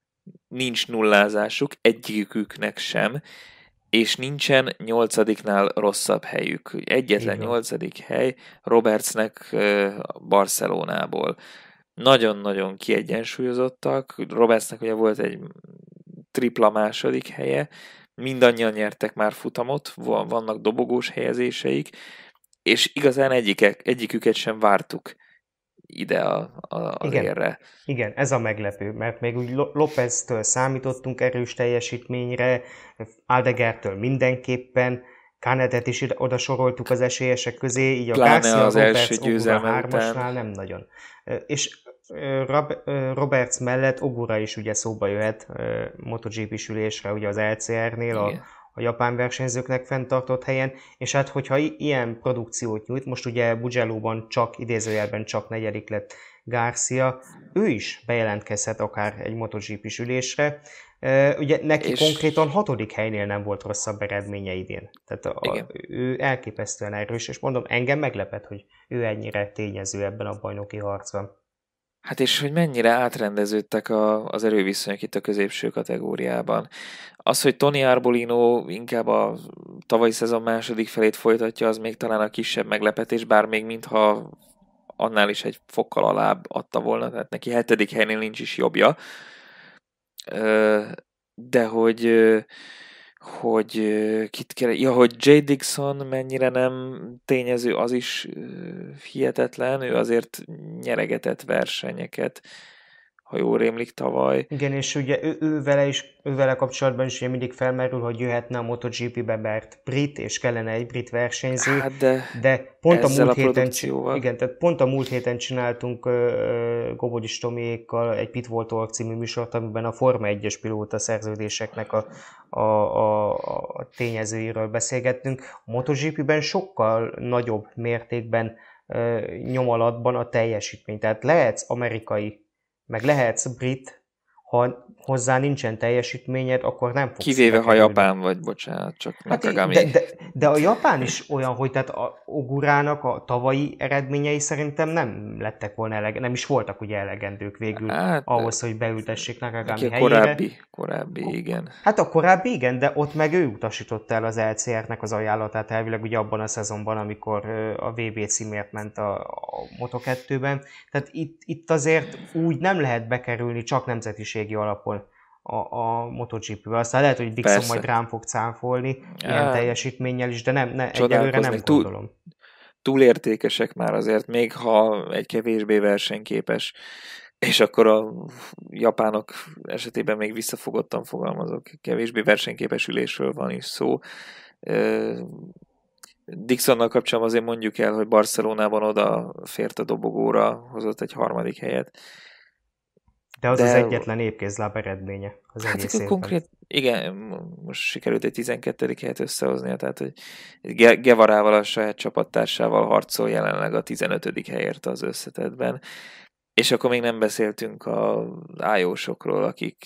Nincs nullázásuk, egyiküknek sem és nincsen nyolcadiknál rosszabb helyük. Egyetlen nyolcadik hely Robertsnek Barcelonából. Nagyon-nagyon kiegyensúlyozottak. Robertsnek ugye volt egy tripla második helye, mindannyian nyertek már futamot, vannak dobogós helyezéseik, és igazán egyikek, egyiküket sem vártuk ide a, a, a igen, Lérre. Igen, ez a meglepő, mert még úgy lopez től számítottunk erős teljesítményre, Aldegertől mindenképpen, Kanetet is oda soroltuk az esélyesek közé, így a Garcia az Roberts, első győzelme hármasnál nem nagyon. És Roberts mellett Ogura is ugye szóba jöhet MotoGP sülésre, ugye az LCR-nél, a, a japán versenyzőknek fenntartott helyen, és hát hogyha ilyen produkciót nyújt, most ugye bugello csak, idézőjelben csak negyedik lett Garcia, ő is bejelentkezhet akár egy motogp ülésre, Ugye neki és... konkrétan hatodik helynél nem volt rosszabb eredménye idén. Tehát a, ő elképesztően erős, és mondom, engem meglepet hogy ő ennyire tényező ebben a bajnoki harcban. Hát és hogy mennyire átrendeződtek a, az erőviszonyok itt a középső kategóriában. Az, hogy Tony Arbolino inkább a tavalyi szezon második felét folytatja, az még talán a kisebb meglepetés, bár még mintha annál is egy fokkal alább adta volna, tehát neki hetedik helynél nincs is jobbja. De hogy hogy kit kell, ja, hogy J. Dixon mennyire nem tényező, az is hihetetlen, ő azért nyeregetett versenyeket, ha jól rémlik tavaly. Igen, és ugye ő, ő, vele, is, ő vele kapcsolatban is ugye mindig felmerül, hogy jöhetne a MotoGP-be, mert brit, és kellene egy brit versenyző. Hát de, de pont a múlt a héten, igen, tehát pont a múlt héten csináltunk uh, Tomiékkal egy Pit Org című műsort, amiben a Forma 1-es pilóta szerződéseknek a, a, a, a tényezőiről beszélgettünk. A MotoGP-ben sokkal nagyobb mértékben nyomalatban a teljesítmény. Tehát lehetsz amerikai meg lehetsz brit, ha hozzá nincsen teljesítményed, akkor nem fogsz... Kivéve, ha japán vagy, bocsánat, csak hát Nakagami. De, de, de a japán is olyan, hogy tehát a Ogurának a tavalyi eredményei szerintem nem lettek volna eleg, nem is voltak ugye elegendők végül hát, ahhoz, hogy beültessék Nakagami a helyére. korábbi, korábbi, igen. Hát a korábbi, igen, de ott meg ő utasította el az LCR-nek az ajánlatát elvileg ugye abban a szezonban, amikor a VB címért ment a, a Moto2-ben. Tehát itt, itt azért úgy nem lehet bekerülni csak nemzetiség minőségi alapon a, a motogp Aztán lehet, hogy Dixon Persze. majd rám fog cáfolni ilyen hát, teljesítménnyel is, de nem, ne, egyelőre nem gondolom. Túl, értékesek már azért, még ha egy kevésbé versenyképes, és akkor a japánok esetében még visszafogottan fogalmazok, kevésbé versenyképes ülésről van is szó. Dixonnal kapcsolatban azért mondjuk el, hogy Barcelonában oda fért a dobogóra, hozott egy harmadik helyet, de az de... az egyetlen épkézláb eredménye az hát egész konkrét, igen, most sikerült egy 12. helyet összehoznia, tehát hogy Gevarával a saját csapattársával harcol jelenleg a 15. helyért az összetetben. És akkor még nem beszéltünk a ájósokról, akik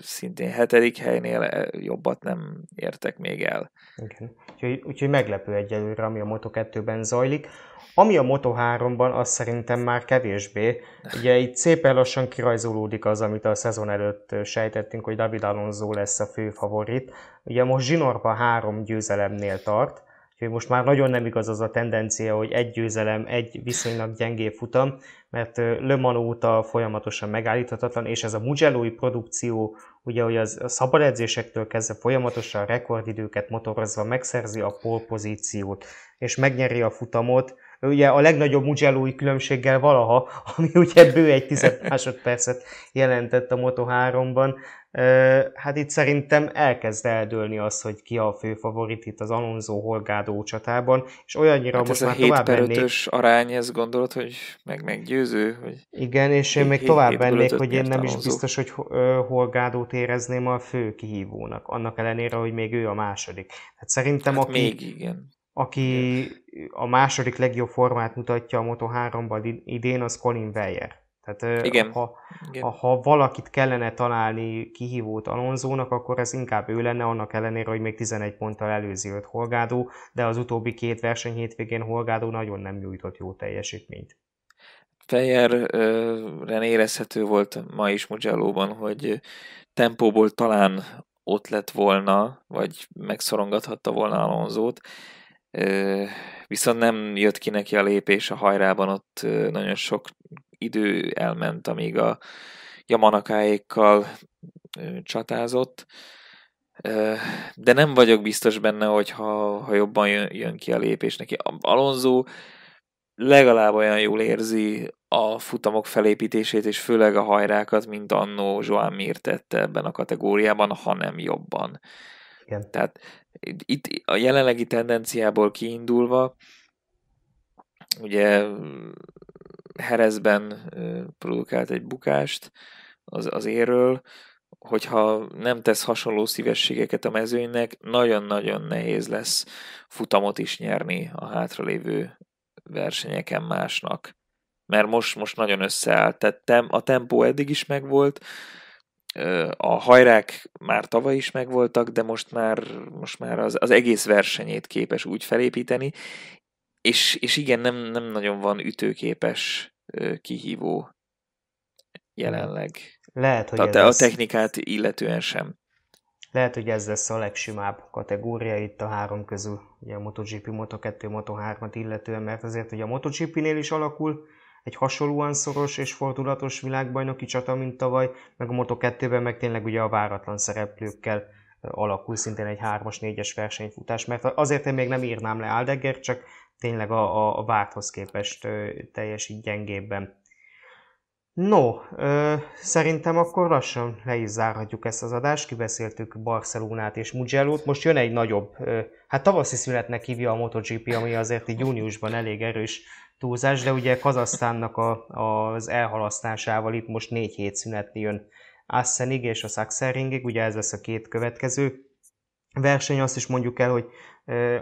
szintén hetedik helynél e, jobbat nem értek még el. Okay. Úgyhogy, úgyhogy meglepő egyelőre, ami a Moto2-ben zajlik. Ami a Moto3-ban, az szerintem már kevésbé. Ugye itt szépen lassan kirajzolódik az, amit a szezon előtt sejtettünk, hogy David Alonso lesz a fő favorit. Ugye most zsinórban három győzelemnél tart, Úgyhogy most már nagyon nem igaz az a tendencia, hogy egy győzelem, egy viszonylag gyengé futam, mert Le Mans óta folyamatosan megállíthatatlan, és ez a mugello produkció, ugye, hogy az a szabad edzésektől kezdve folyamatosan rekordidőket motorozva megszerzi a pole pozíciót, és megnyeri a futamot, ugye a legnagyobb mugello különbséggel valaha, ami ugye bő egy tized másodpercet jelentett a Moto3-ban, Hát itt szerintem elkezd eldőlni az, hogy ki a fő favorit itt az Alonso Holgádó csatában, és olyannyira hát most ez már a tovább 7 mennék... arány, ez gondolod, hogy meg meggyőző? Hogy Igen, és én még tovább mennék, hogy én nem is biztos, hogy Holgádót érezném a fő kihívónak, annak ellenére, hogy még ő a második. Hát szerintem hát aki... Még igen aki a második legjobb formát mutatja a Moto3-ban idén, az Colin Weyer. Tehát Igen. Ha, Igen. ha valakit kellene találni kihívót Alonzónak, akkor ez inkább ő lenne, annak ellenére, hogy még 11 ponttal előzi őt Holgádó, de az utóbbi két verseny hétvégén Holgádó nagyon nem nyújtott jó teljesítményt. Fejeren érezhető volt ma is Mugello-ban, hogy tempóból talán ott lett volna, vagy megszorongathatta volna Alonzót, viszont nem jött ki neki a lépés a hajrában, ott nagyon sok idő elment, amíg a Yamanakáékkal csatázott, de nem vagyok biztos benne, hogy ha, ha jobban jön, jön ki a lépés neki. Alonso legalább olyan jól érzi a futamok felépítését, és főleg a hajrákat, mint annó Joan Mir tette ebben a kategóriában, ha nem jobban. Igen. Tehát itt a jelenlegi tendenciából kiindulva, ugye Herezben produkált egy bukást az, az éről, hogyha nem tesz hasonló szívességeket a mezőnynek, nagyon-nagyon nehéz lesz futamot is nyerni a hátralévő versenyeken másnak. Mert most, most nagyon összeállt. Tehát tem, a tempó eddig is megvolt, a hajrák már tavaly is megvoltak, de most már, most már az, az egész versenyét képes úgy felépíteni, és, és igen, nem, nem nagyon van ütőképes kihívó jelenleg. Lehet, hogy Tehát ez a lesz... illetően sem. Lehet, hogy ez lesz a legsimább kategória itt a három közül, ugye a MotoGP, Moto2, Moto3-at illetően, mert azért hogy a MotoGP-nél is alakul egy hasonlóan szoros és fordulatos világbajnoki csata, mint tavaly, meg a Moto2-ben meg tényleg ugye a váratlan szereplőkkel alakul szintén egy 3-as, 4-es versenyfutás, mert azért én még nem írnám le Aldegger, csak tényleg a, a, a várthoz képest teljesít gyengébben. No, ö, szerintem akkor lassan le is zárhatjuk ezt az adást. Kibeszéltük Barcelonát és mugello Most jön egy nagyobb, ö, hát tavaszi születnek hívja a MotoGP, ami azért így júniusban elég erős túlzás, de ugye Kazasztánnak a, az elhalasztásával itt most négy hét szünetni jön Assenig és a Sachsenringig, ugye ez lesz a két következő verseny, azt is mondjuk el, hogy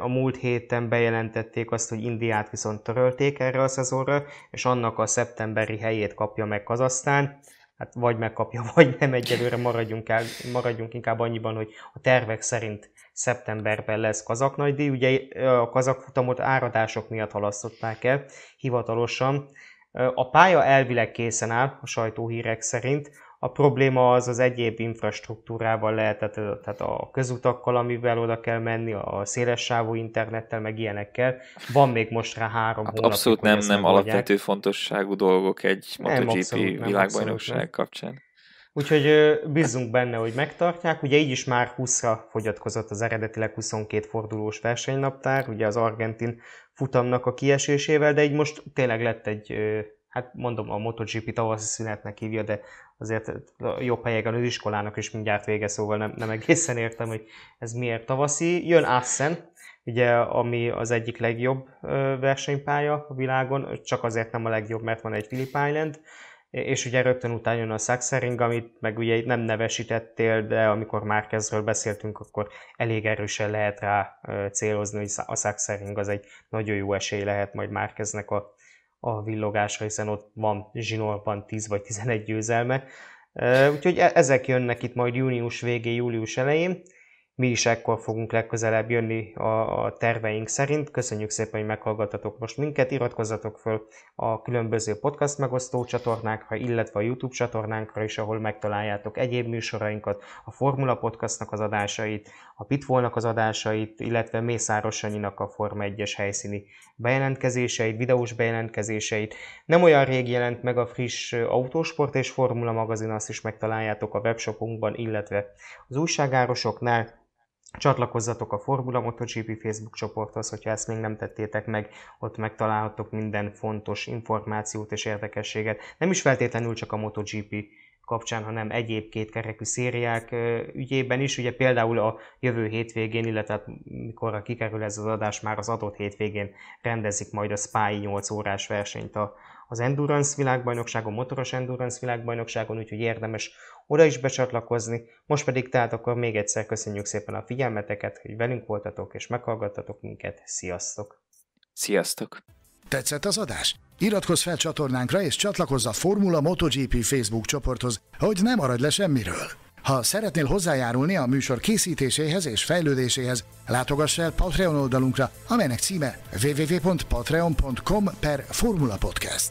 a múlt héten bejelentették azt, hogy Indiát viszont törölték erre a szezonra, és annak a szeptemberi helyét kapja meg Kazasztán. Hát vagy megkapja, vagy nem egyelőre maradjunk, el, maradjunk inkább annyiban, hogy a tervek szerint szeptemberben lesz kazak nagydíj. Ugye a kazak futamot áradások miatt halasztották el hivatalosan. A pálya elvileg készen áll, a sajtóhírek szerint. A probléma az az egyéb infrastruktúrával lehet, tehát a közutakkal, amivel oda kell menni, a széles sávú internettel, meg ilyenekkel. Van még most rá három hát hónap. Abszolút nem, nem alapvető fontosságú dolgok egy nem, MotoGP abszolút, nem, világbajnokság abszolút, nem. kapcsán. Úgyhogy bízunk benne, hogy megtartják. Ugye így is már 20-ra fogyatkozott az eredetileg 22 fordulós versenynaptár, ugye az argentin futamnak a kiesésével, de így most tényleg lett egy hát mondom, a MotoGP tavaszi szünetnek hívja, de azért jobb helyeken az iskolának is mindjárt vége, szóval nem, nem egészen értem, hogy ez miért tavaszi. Jön Assen, ugye, ami az egyik legjobb versenypálya a világon, csak azért nem a legjobb, mert van egy Philip Island, és ugye rögtön utána jön a Saxering, amit meg ugye nem nevesítettél, de amikor már kezdről beszéltünk, akkor elég erősen lehet rá célozni, hogy a Saxering az egy nagyon jó esély lehet majd Márkeznek a a villogása, hiszen ott van zsinórban 10 vagy 11 győzelme. Úgyhogy e- ezek jönnek itt majd június végé, július elején. Mi is ekkor fogunk legközelebb jönni a, a terveink szerint. Köszönjük szépen, hogy meghallgattatok most minket. Iratkozzatok föl a különböző podcast megosztó csatornákra, illetve a YouTube csatornánkra is, ahol megtaláljátok egyéb műsorainkat, a Formula Podcastnak az adásait, a Pitfallnak az adásait, illetve Mészáros Anyinak a Forma 1-es helyszíni bejelentkezéseit, videós bejelentkezéseit. Nem olyan rég jelent meg a friss Autósport és Formula magazin, azt is megtaláljátok a webshopunkban, illetve az újságárosoknál. Csatlakozzatok a Formula MotoGP Facebook csoporthoz, hogyha ezt még nem tettétek meg, ott megtalálhatok minden fontos információt és érdekességet. Nem is feltétlenül csak a MotoGP kapcsán, hanem egyéb kétkerekű szériák ügyében is. Ugye például a jövő hétvégén, illetve hát mikor kikerül ez az adás, már az adott hétvégén rendezik majd a Spy 8 órás versenyt a, az Endurance világbajnokságon, motoros Endurance világbajnokságon, úgyhogy érdemes oda is becsatlakozni. Most pedig tehát akkor még egyszer köszönjük szépen a figyelmeteket, hogy velünk voltatok és meghallgattatok minket. Sziasztok! Sziasztok! Tetszett az adás? Iratkozz fel csatornánkra és csatlakozz a Formula MotoGP Facebook csoporthoz, hogy ne maradj le semmiről. Ha szeretnél hozzájárulni a műsor készítéséhez és fejlődéséhez, látogass el Patreon oldalunkra, amelynek címe www.patreon.com per Formula Podcast.